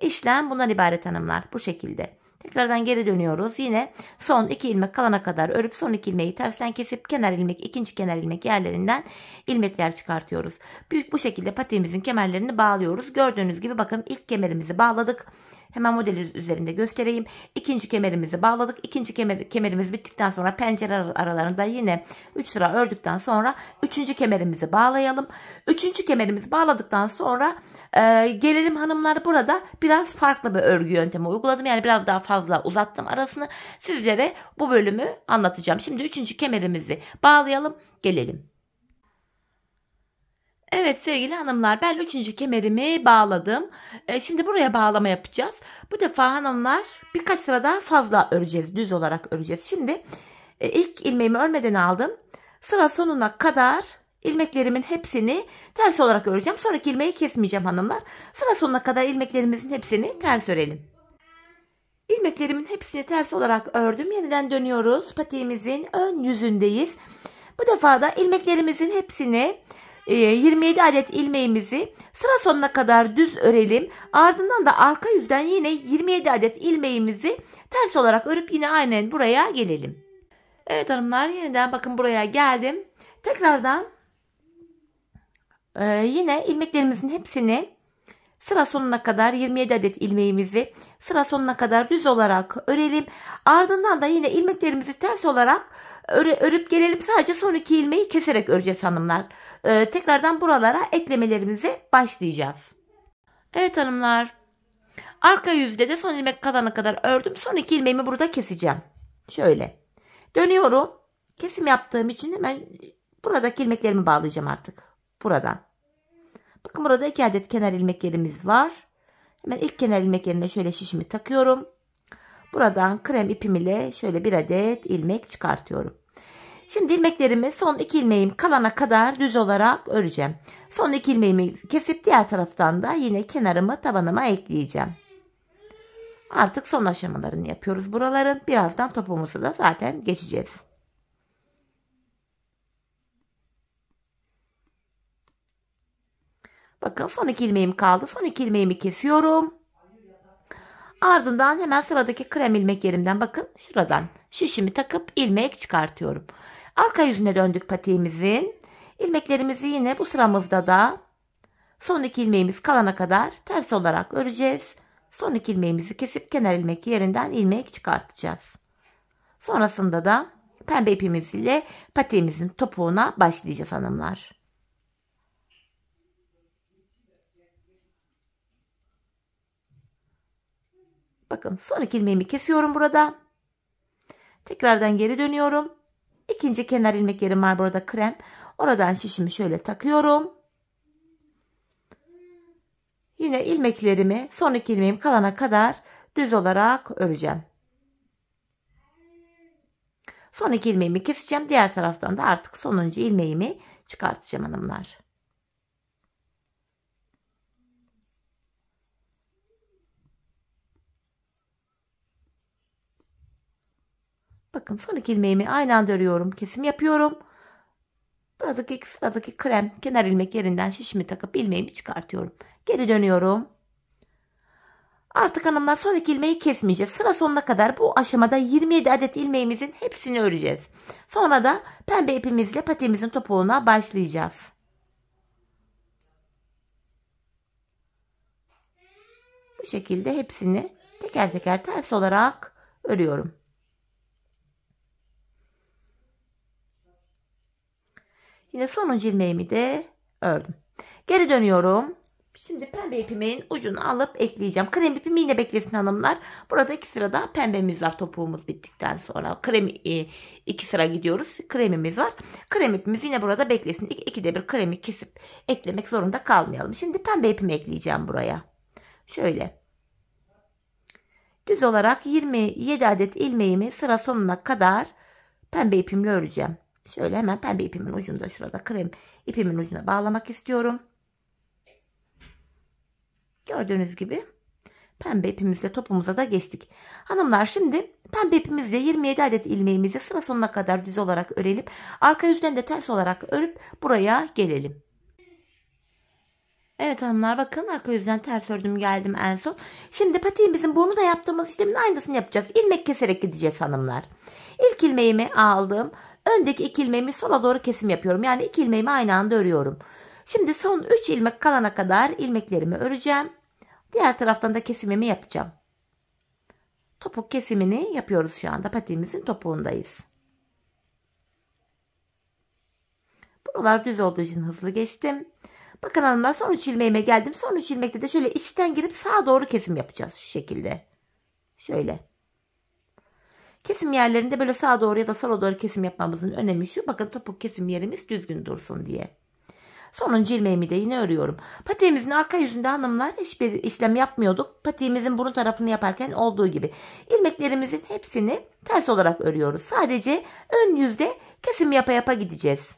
İşlem bundan ibaret hanımlar. Bu şekilde. Tekrardan geri dönüyoruz. Yine son iki ilmek kalana kadar örüp son iki ilmeği tersten kesip kenar ilmek, ikinci kenar ilmek yerlerinden ilmekler çıkartıyoruz. Büyük bu şekilde patiğimizin kemerlerini bağlıyoruz. Gördüğünüz gibi bakın ilk kemerimizi bağladık. Hemen modeli üzerinde göstereyim. İkinci kemerimizi bağladık. İkinci kemer, kemerimiz bittikten sonra pencere aralarında yine 3 sıra ördükten sonra üçüncü kemerimizi bağlayalım. Üçüncü kemerimizi bağladıktan sonra e, gelelim hanımlar burada biraz farklı bir örgü yöntemi uyguladım. Yani biraz daha fazla uzattım arasını. Sizlere bu bölümü anlatacağım. Şimdi üçüncü kemerimizi bağlayalım gelelim. Evet sevgili hanımlar ben üçüncü kemerimi bağladım. E, şimdi buraya bağlama yapacağız. Bu defa hanımlar birkaç sıra daha fazla öreceğiz. Düz olarak öreceğiz. Şimdi e, ilk ilmeğimi örmeden aldım. Sıra sonuna kadar ilmeklerimin hepsini ters olarak öreceğim. Sonraki ilmeği kesmeyeceğim hanımlar. Sıra sonuna kadar ilmeklerimizin hepsini ters örelim. İlmeklerimin hepsini ters olarak ördüm. Yeniden dönüyoruz. Patiğimizin ön yüzündeyiz. Bu defa da ilmeklerimizin hepsini 27 ee, adet ilmeğimizi sıra sonuna kadar düz örelim. Ardından da arka yüzden yine 27 adet ilmeğimizi ters olarak örüp yine aynen buraya gelelim. Evet hanımlar yeniden bakın buraya geldim. Tekrardan e, yine ilmeklerimizin hepsini sıra sonuna kadar 27 adet ilmeğimizi sıra sonuna kadar düz olarak örelim. Ardından da yine ilmeklerimizi ters olarak örüp gelelim. Sadece son iki ilmeği keserek öreceğiz hanımlar e, tekrardan buralara eklemelerimize başlayacağız. Evet hanımlar. Arka yüzde de son ilmek kalana kadar ördüm. Son iki ilmeğimi burada keseceğim. Şöyle. Dönüyorum. Kesim yaptığım için hemen buradaki ilmeklerimi bağlayacağım artık. Buradan. Bakın burada iki adet kenar ilmeklerimiz var. Hemen ilk kenar ilmek yerine şöyle şişimi takıyorum. Buradan krem ipim ile şöyle bir adet ilmek çıkartıyorum. Şimdi ilmeklerimi son iki ilmeğim kalana kadar düz olarak öreceğim. Son iki ilmeğimi kesip diğer taraftan da yine kenarımı tabanıma ekleyeceğim. Artık son aşamalarını yapıyoruz buraların. Birazdan topumuzu da zaten geçeceğiz. Bakın son iki ilmeğim kaldı. Son iki ilmeğimi kesiyorum. Ardından hemen sıradaki krem ilmek yerimden bakın şuradan şişimi takıp ilmek çıkartıyorum. Arka yüzüne döndük patiğimizin. İlmeklerimizi yine bu sıramızda da son iki ilmeğimiz kalana kadar ters olarak öreceğiz. Son iki ilmeğimizi kesip kenar ilmek yerinden ilmek çıkartacağız. Sonrasında da pembe ipimiz ile patiğimizin topuğuna başlayacağız hanımlar. Bakın son iki ilmeğimi kesiyorum burada. Tekrardan geri dönüyorum. İkinci kenar ilmek yerim var burada krem. Oradan şişimi şöyle takıyorum. Yine ilmeklerimi son iki ilmeğim kalana kadar düz olarak öreceğim. Son iki ilmeğimi keseceğim. Diğer taraftan da artık sonuncu ilmeğimi çıkartacağım hanımlar. Bakın son iki ilmeğimi aynı anda örüyorum. Kesim yapıyorum. Buradaki sıradaki krem kenar ilmek yerinden şişimi takıp ilmeğimi çıkartıyorum. Geri dönüyorum. Artık hanımlar son iki ilmeği kesmeyeceğiz. Sıra sonuna kadar bu aşamada 27 adet ilmeğimizin hepsini öreceğiz. Sonra da pembe ipimizle patiğimizin topuğuna başlayacağız. Bu şekilde hepsini teker teker ters olarak örüyorum. Yine sonuncu ilmeğimi de ördüm. Geri dönüyorum. Şimdi pembe ipimin ucunu alıp ekleyeceğim. Krem ipimi yine beklesin hanımlar. Burada iki sırada pembemiz var topuğumuz bittikten sonra. Krem e, iki sıra gidiyoruz. Kremimiz var. Krem ipimiz yine burada beklesin. İk, ikide bir kremi kesip eklemek zorunda kalmayalım. Şimdi pembe ipimi ekleyeceğim buraya. Şöyle. Düz olarak 27 adet ilmeğimi sıra sonuna kadar pembe ipimle öreceğim. Şöyle hemen pembe ipimin ucunda şurada krem ipimin ucuna bağlamak istiyorum. Gördüğünüz gibi pembe ipimizle topumuza da geçtik. Hanımlar şimdi pembe ipimizle 27 adet ilmeğimizi sıra sonuna kadar düz olarak örelim. Arka yüzden de ters olarak örüp buraya gelelim. Evet hanımlar bakın arka yüzden ters ördüm geldim en son. Şimdi patiğimizin burnu da yaptığımız işlemin aynısını yapacağız. İlmek keserek gideceğiz hanımlar. İlk ilmeğimi aldım. Öndeki iki ilmeğimi sola doğru kesim yapıyorum. Yani iki ilmeğimi aynı anda örüyorum. Şimdi son 3 ilmek kalana kadar ilmeklerimi öreceğim. Diğer taraftan da kesimimi yapacağım. Topuk kesimini yapıyoruz şu anda. Patiğimizin topuğundayız. Buralar düz olduğu için hızlı geçtim. Bakın hanımlar son 3 ilmeğime geldim. Son 3 ilmekte de şöyle içten girip sağa doğru kesim yapacağız. Şu şekilde. Şöyle. Kesim yerlerinde böyle sağa doğru ya da sola doğru kesim yapmamızın önemi şu. Bakın topuk kesim yerimiz düzgün dursun diye. Sonuncu ilmeğimi de yine örüyorum. Patiğimizin arka yüzünde hanımlar hiçbir işlem yapmıyorduk. Patiğimizin burun tarafını yaparken olduğu gibi. ilmeklerimizin hepsini ters olarak örüyoruz. Sadece ön yüzde kesim yapa yapa gideceğiz.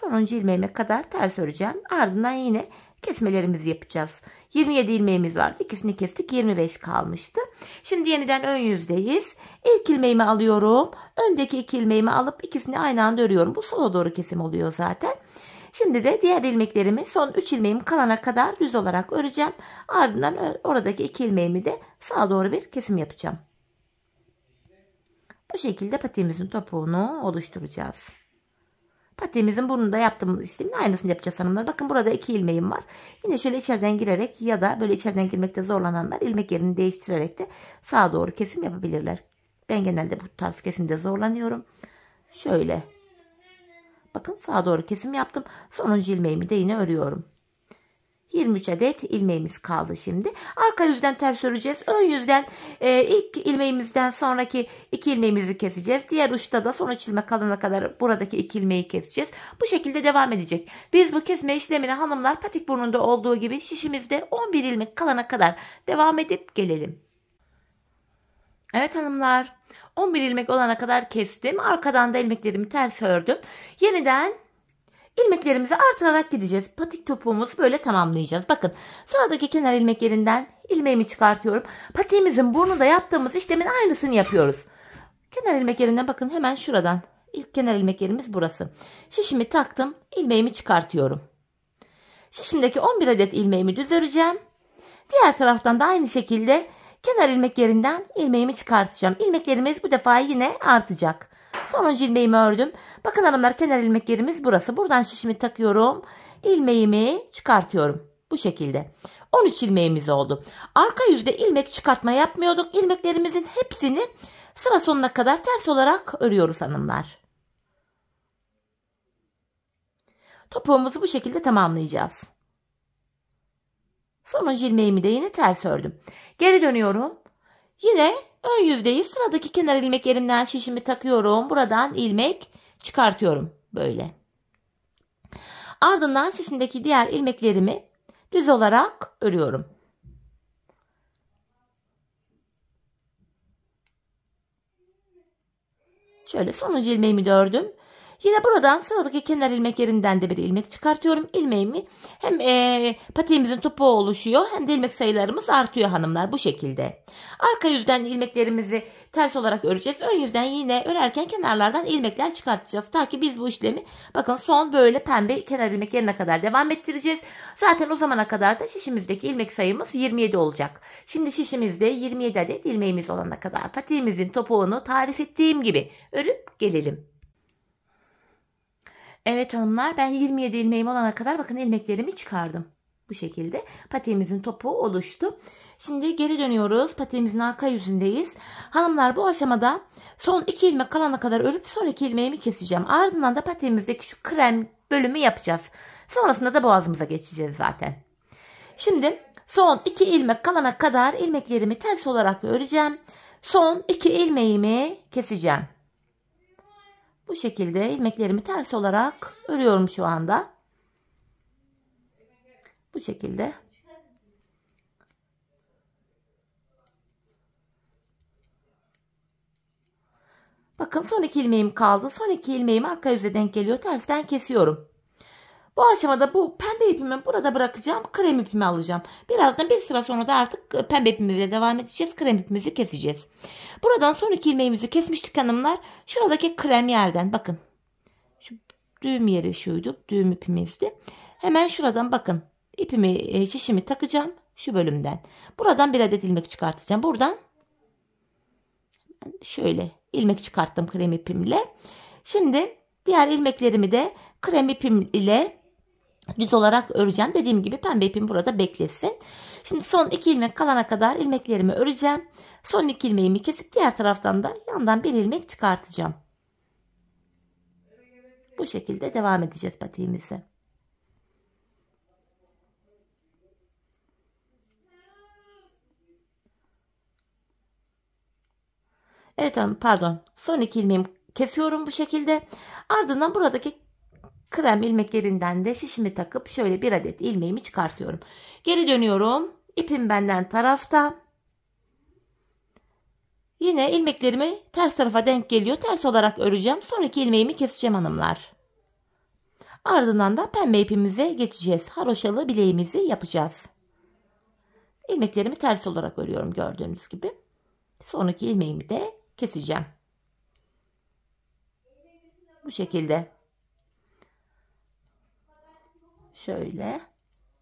Sonuncu ilmeğime kadar ters öreceğim. Ardından yine kesmelerimizi yapacağız. 27 ilmeğimiz vardı. İkisini kestik. 25 kalmıştı. Şimdi yeniden ön yüzdeyiz. İlk ilmeğimi alıyorum. Öndeki iki ilmeğimi alıp ikisini aynı anda örüyorum. Bu sola doğru kesim oluyor zaten. Şimdi de diğer ilmeklerimi son 3 ilmeğim kalana kadar düz olarak öreceğim. Ardından oradaki 2 ilmeğimi de sağa doğru bir kesim yapacağım. Bu şekilde patiğimizin topuğunu oluşturacağız. Patiğimizin da yaptığımız işlemin aynısını yapacağız hanımlar. Bakın burada iki ilmeğim var. Yine şöyle içeriden girerek ya da böyle içeriden girmekte zorlananlar ilmek yerini değiştirerek de sağa doğru kesim yapabilirler. Ben genelde bu tarz kesimde zorlanıyorum. Şöyle. Bakın sağa doğru kesim yaptım. Sonuncu ilmeğimi de yine örüyorum. 23 adet ilmeğimiz kaldı şimdi. Arka yüzden ters öreceğiz. Ön yüzden e, ilk ilmeğimizden sonraki iki ilmeğimizi keseceğiz. Diğer uçta da sonuç ilmek kalana kadar buradaki iki ilmeği keseceğiz. Bu şekilde devam edecek. Biz bu kesme işlemini hanımlar patik burnunda olduğu gibi şişimizde 11 ilmek kalana kadar devam edip gelelim. Evet hanımlar 11 ilmek olana kadar kestim. Arkadan da ilmeklerimi ters ördüm. Yeniden ilmeklerimizi artırarak gideceğiz. Patik topuğumuzu böyle tamamlayacağız. Bakın sıradaki kenar ilmeklerinden ilmeğimi çıkartıyorum. Patiğimizin da yaptığımız işlemin aynısını yapıyoruz. Kenar ilmek yerine bakın hemen şuradan. İlk kenar ilmek yerimiz burası. Şişimi taktım. ilmeğimi çıkartıyorum. Şişimdeki 11 adet ilmeğimi düz öreceğim. Diğer taraftan da aynı şekilde kenar ilmek yerinden ilmeğimi çıkartacağım. İlmeklerimiz bu defa yine artacak. Sonuncu ilmeğimi ördüm. Bakın hanımlar kenar ilmek yerimiz burası. Buradan şişimi takıyorum. İlmeğimi çıkartıyorum. Bu şekilde. 13 ilmeğimiz oldu. Arka yüzde ilmek çıkartma yapmıyorduk. İlmeklerimizin hepsini sıra sonuna kadar ters olarak örüyoruz hanımlar. Topuğumuzu bu şekilde tamamlayacağız. Sonuncu ilmeğimi de yine ters ördüm. Geri dönüyorum. Yine Ön yüzdeyi sıradaki kenar ilmek yerimden şişimi takıyorum. Buradan ilmek çıkartıyorum. Böyle. Ardından şişimdeki diğer ilmeklerimi düz olarak örüyorum. Şöyle sonuncu ilmeğimi de ördüm. Yine buradan sıradaki kenar ilmek yerinden de bir ilmek çıkartıyorum. İlmeğimi hem e, patiğimizin topuğu oluşuyor hem de ilmek sayılarımız artıyor hanımlar bu şekilde. Arka yüzden ilmeklerimizi ters olarak öreceğiz. Ön yüzden yine örerken kenarlardan ilmekler çıkartacağız. Ta ki biz bu işlemi bakın son böyle pembe kenar ilmek yerine kadar devam ettireceğiz. Zaten o zamana kadar da şişimizdeki ilmek sayımız 27 olacak. Şimdi şişimizde 27 adet ilmeğimiz olana kadar patiğimizin topuğunu tarif ettiğim gibi örüp gelelim. Evet hanımlar ben 27 ilmeğim olana kadar bakın ilmeklerimi çıkardım. Bu şekilde patiğimizin topu oluştu. Şimdi geri dönüyoruz. Patiğimizin arka yüzündeyiz. Hanımlar bu aşamada son iki ilmek kalana kadar örüp son iki ilmeğimi keseceğim. Ardından da patiğimizde küçük krem bölümü yapacağız. Sonrasında da boğazımıza geçeceğiz zaten. Şimdi son iki ilmek kalana kadar ilmeklerimi ters olarak öreceğim. Son iki ilmeğimi keseceğim. Bu şekilde ilmeklerimi ters olarak örüyorum şu anda. Bu şekilde. Bakın son iki ilmeğim kaldı. Son iki ilmeğim arka yüze denk geliyor. Tersten kesiyorum. Bu aşamada bu pembe ipimi burada bırakacağım. Krem ipimi alacağım. Birazdan bir sıra sonra da artık e, pembe ipimizle devam edeceğiz. Krem ipimizi keseceğiz. Buradan son iki ilmeğimizi kesmiştik hanımlar. Şuradaki krem yerden bakın. Şu düğüm yeri şuydu. Düğüm ipimizdi. Hemen şuradan bakın. İpimi e, şişimi takacağım. Şu bölümden. Buradan bir adet ilmek çıkartacağım. Buradan şöyle ilmek çıkarttım krem ipimle. Şimdi diğer ilmeklerimi de krem ipim ile düz olarak öreceğim. Dediğim gibi pembe ipim burada beklesin. Şimdi son iki ilmek kalana kadar ilmeklerimi öreceğim. Son iki ilmeğimi kesip diğer taraftan da yandan bir ilmek çıkartacağım. Bu şekilde devam edeceğiz patiğimizi. Evet pardon son iki ilmeğimi kesiyorum bu şekilde. Ardından buradaki Krem ilmeklerinden de şişimi takıp şöyle bir adet ilmeğimi çıkartıyorum. Geri dönüyorum. İpim benden tarafta. Yine ilmeklerimi ters tarafa denk geliyor. Ters olarak öreceğim. Sonraki ilmeğimi keseceğim hanımlar. Ardından da pembe ipimize geçeceğiz. Haroşalı bileğimizi yapacağız. İlmeklerimi ters olarak örüyorum gördüğünüz gibi. Sonraki ilmeğimi de keseceğim. Bu şekilde. Şöyle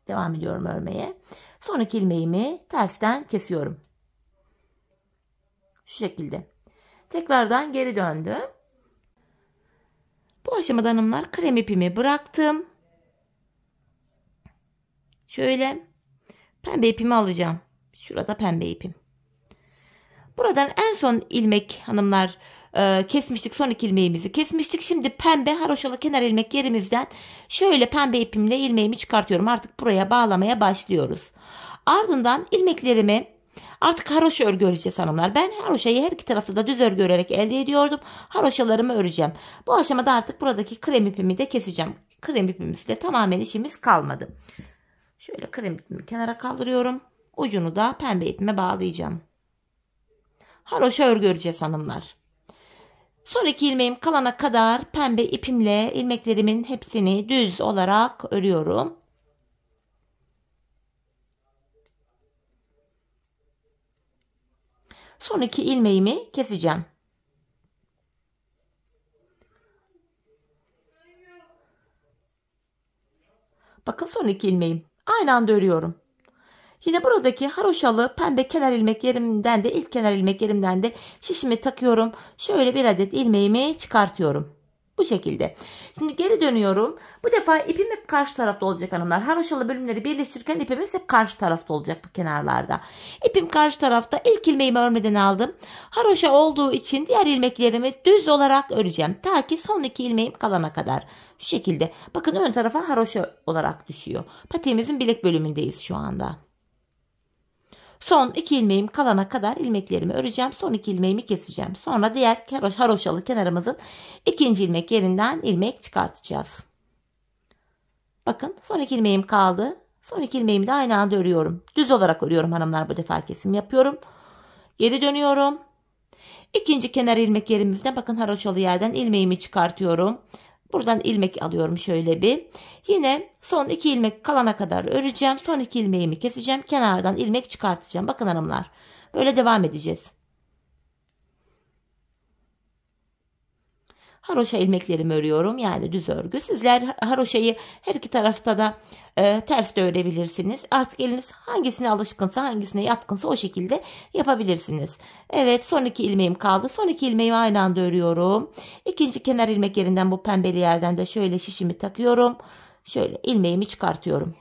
devam ediyorum örmeye. Sonraki ilmeğimi tersten kesiyorum. Şu şekilde. Tekrardan geri döndüm. Bu aşamada hanımlar krem ipimi bıraktım. Şöyle pembe ipimi alacağım. Şurada pembe ipim. Buradan en son ilmek hanımlar e, kesmiştik son iki ilmeğimizi kesmiştik. Şimdi pembe haroşalı kenar ilmek yerimizden şöyle pembe ipimle ilmeğimi çıkartıyorum. Artık buraya bağlamaya başlıyoruz. Ardından ilmeklerimi Artık haroşa örgü öreceğiz hanımlar. Ben haroşayı her iki tarafta da düz örgü örerek elde ediyordum. Haroşalarımı öreceğim. Bu aşamada artık buradaki krem ipimi de keseceğim. Krem ipimizle tamamen işimiz kalmadı. Şöyle krem ipimi kenara kaldırıyorum. Ucunu da pembe ipime bağlayacağım. Haroşa örgü öreceğiz hanımlar. Sonraki ilmeğim kalana kadar pembe ipimle ilmeklerimin hepsini düz olarak örüyorum. Sonraki ilmeğimi keseceğim. Bakın sonraki ilmeğim. Aynı anda örüyorum. Yine buradaki haroşalı pembe kenar ilmek yerimden de ilk kenar ilmek yerimden de şişimi takıyorum. Şöyle bir adet ilmeğimi çıkartıyorum. Bu şekilde. Şimdi geri dönüyorum. Bu defa ipim hep karşı tarafta olacak hanımlar. Haroşalı bölümleri birleştirirken ipimiz hep karşı tarafta olacak bu kenarlarda. İpim karşı tarafta. İlk ilmeğimi örmeden aldım. Haroşa olduğu için diğer ilmeklerimi düz olarak öreceğim. Ta ki son iki ilmeğim kalana kadar. Şu şekilde. Bakın ön tarafa haroşa olarak düşüyor. Patiğimizin bilek bölümündeyiz şu anda. Son iki ilmeğim kalana kadar ilmeklerimi öreceğim. Son iki ilmeğimi keseceğim. Sonra diğer haroşalı kenarımızın ikinci ilmek yerinden ilmek çıkartacağız. Bakın son iki ilmeğim kaldı. Son iki ilmeğimi de aynı anda örüyorum. Düz olarak örüyorum hanımlar bu defa kesim yapıyorum. Geri dönüyorum. İkinci kenar ilmek yerimizden bakın haroşalı yerden ilmeğimi çıkartıyorum. Buradan ilmek alıyorum şöyle bir. Yine son iki ilmek kalana kadar öreceğim. Son iki ilmeğimi keseceğim. Kenardan ilmek çıkartacağım. Bakın hanımlar. Böyle devam edeceğiz. Haroşa ilmeklerimi örüyorum. Yani düz örgü. Sizler haroşayı her iki tarafta da e, ters de örebilirsiniz. Artık eliniz hangisine alışkınsa hangisine yatkınsa o şekilde yapabilirsiniz. Evet son iki ilmeğim kaldı. Son iki ilmeği aynı anda örüyorum. İkinci kenar ilmek yerinden bu pembeli yerden de şöyle şişimi takıyorum. Şöyle ilmeğimi çıkartıyorum.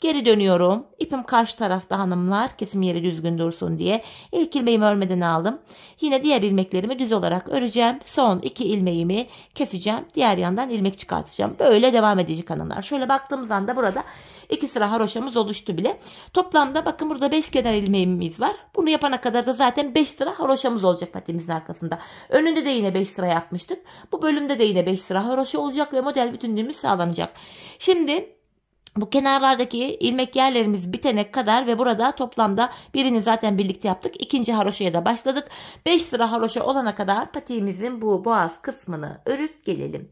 Geri dönüyorum. İpim karşı tarafta hanımlar. Kesim yeri düzgün dursun diye. İlk ilmeğimi örmeden aldım. Yine diğer ilmeklerimi düz olarak öreceğim. Son iki ilmeğimi keseceğim. Diğer yandan ilmek çıkartacağım. Böyle devam edecek hanımlar. Şöyle baktığımız anda burada iki sıra haroşamız oluştu bile. Toplamda bakın burada 5 kenar ilmeğimiz var. Bunu yapana kadar da zaten 5 sıra haroşamız olacak patimizin arkasında. Önünde de yine 5 sıra yapmıştık. Bu bölümde de yine 5 sıra haroşa olacak ve model bütünlüğümüz sağlanacak. Şimdi bu kenarlardaki ilmek yerlerimiz bitene kadar ve burada toplamda birini zaten birlikte yaptık. İkinci haroşaya da başladık. 5 sıra haroşa olana kadar patiğimizin bu boğaz kısmını örüp gelelim.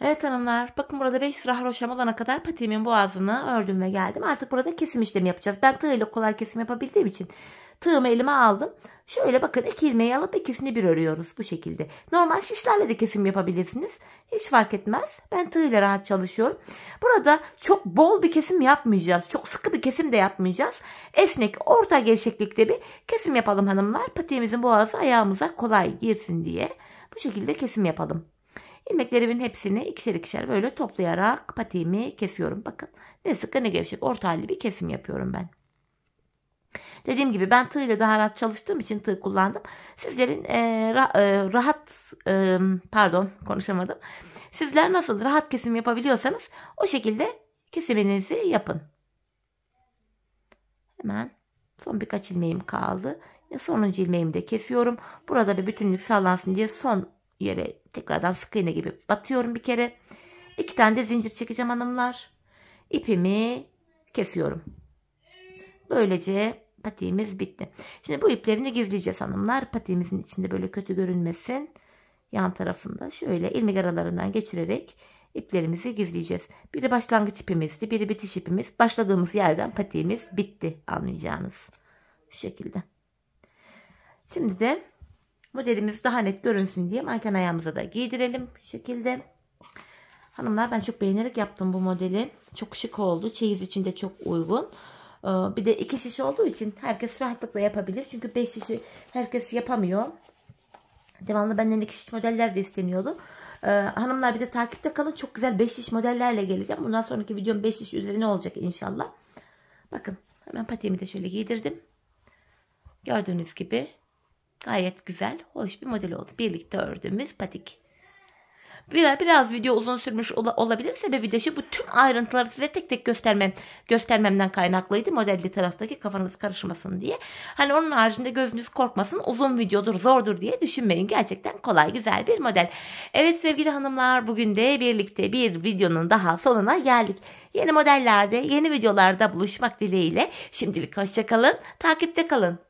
Evet hanımlar bakın burada 5 sıra haroşam olana kadar patiğimin boğazını ördüm ve geldim. Artık burada kesim işlemi yapacağız. Ben tığ ile kolay kesim yapabildiğim için tığımı elime aldım. Şöyle bakın iki ilmeği alıp ikisini bir örüyoruz bu şekilde. Normal şişlerle de kesim yapabilirsiniz. Hiç fark etmez. Ben tığ ile rahat çalışıyorum. Burada çok bol bir kesim yapmayacağız. Çok sıkı bir kesim de yapmayacağız. Esnek orta gevşeklikte bir kesim yapalım hanımlar. Patiğimizin boğazı ayağımıza kolay girsin diye. Bu şekilde kesim yapalım ilmeklerimin hepsini ikişer ikişer böyle toplayarak patiğimi kesiyorum. Bakın ne sıkı ne gevşek orta halli bir kesim yapıyorum ben. Dediğim gibi ben tığ ile daha rahat çalıştığım için tığ kullandım. Sizlerin e, ra, e, rahat e, pardon konuşamadım. Sizler nasıl rahat kesim yapabiliyorsanız o şekilde kesiminizi yapın. Hemen son birkaç ilmeğim kaldı. Sonuncu ilmeğimi de kesiyorum. Burada bir bütünlük sağlansın diye son yere tekrardan sık iğne gibi batıyorum bir kere. İki tane de zincir çekeceğim hanımlar. İpimi kesiyorum. Böylece patiğimiz bitti. Şimdi bu iplerini gizleyeceğiz hanımlar. Patiğimizin içinde böyle kötü görünmesin. Yan tarafında şöyle ilmek aralarından geçirerek iplerimizi gizleyeceğiz. Biri başlangıç ipimizdi, biri bitiş ipimiz. Başladığımız yerden patiğimiz bitti anlayacağınız şekilde. Şimdi de Modelimiz daha net görünsün diye manken ayağımıza da giydirelim bu şekilde. Hanımlar ben çok beğenerek yaptım bu modeli. Çok şık oldu. Çeyiz için de çok uygun. Ee, bir de iki şişe olduğu için herkes rahatlıkla yapabilir. Çünkü beş şişe herkes yapamıyor. Devamlı benden iki şiş modeller de isteniyordu. Ee, hanımlar bir de takipte kalın. Çok güzel beş şiş modellerle geleceğim. Bundan sonraki videom beş şiş üzerine olacak inşallah. Bakın hemen patiğimi de şöyle giydirdim. Gördüğünüz gibi Gayet güzel, hoş bir model oldu. Birlikte ördüğümüz patik. Biraz, biraz video uzun sürmüş ol, olabilir. Sebebi de şu bu tüm ayrıntıları size tek tek göstermem göstermemden kaynaklıydı. Modelli taraftaki kafanız karışmasın diye. Hani onun haricinde gözünüz korkmasın. Uzun videodur, zordur diye düşünmeyin. Gerçekten kolay, güzel bir model. Evet sevgili hanımlar bugün de birlikte bir videonun daha sonuna geldik. Yeni modellerde, yeni videolarda buluşmak dileğiyle. Şimdilik hoşçakalın, takipte kalın.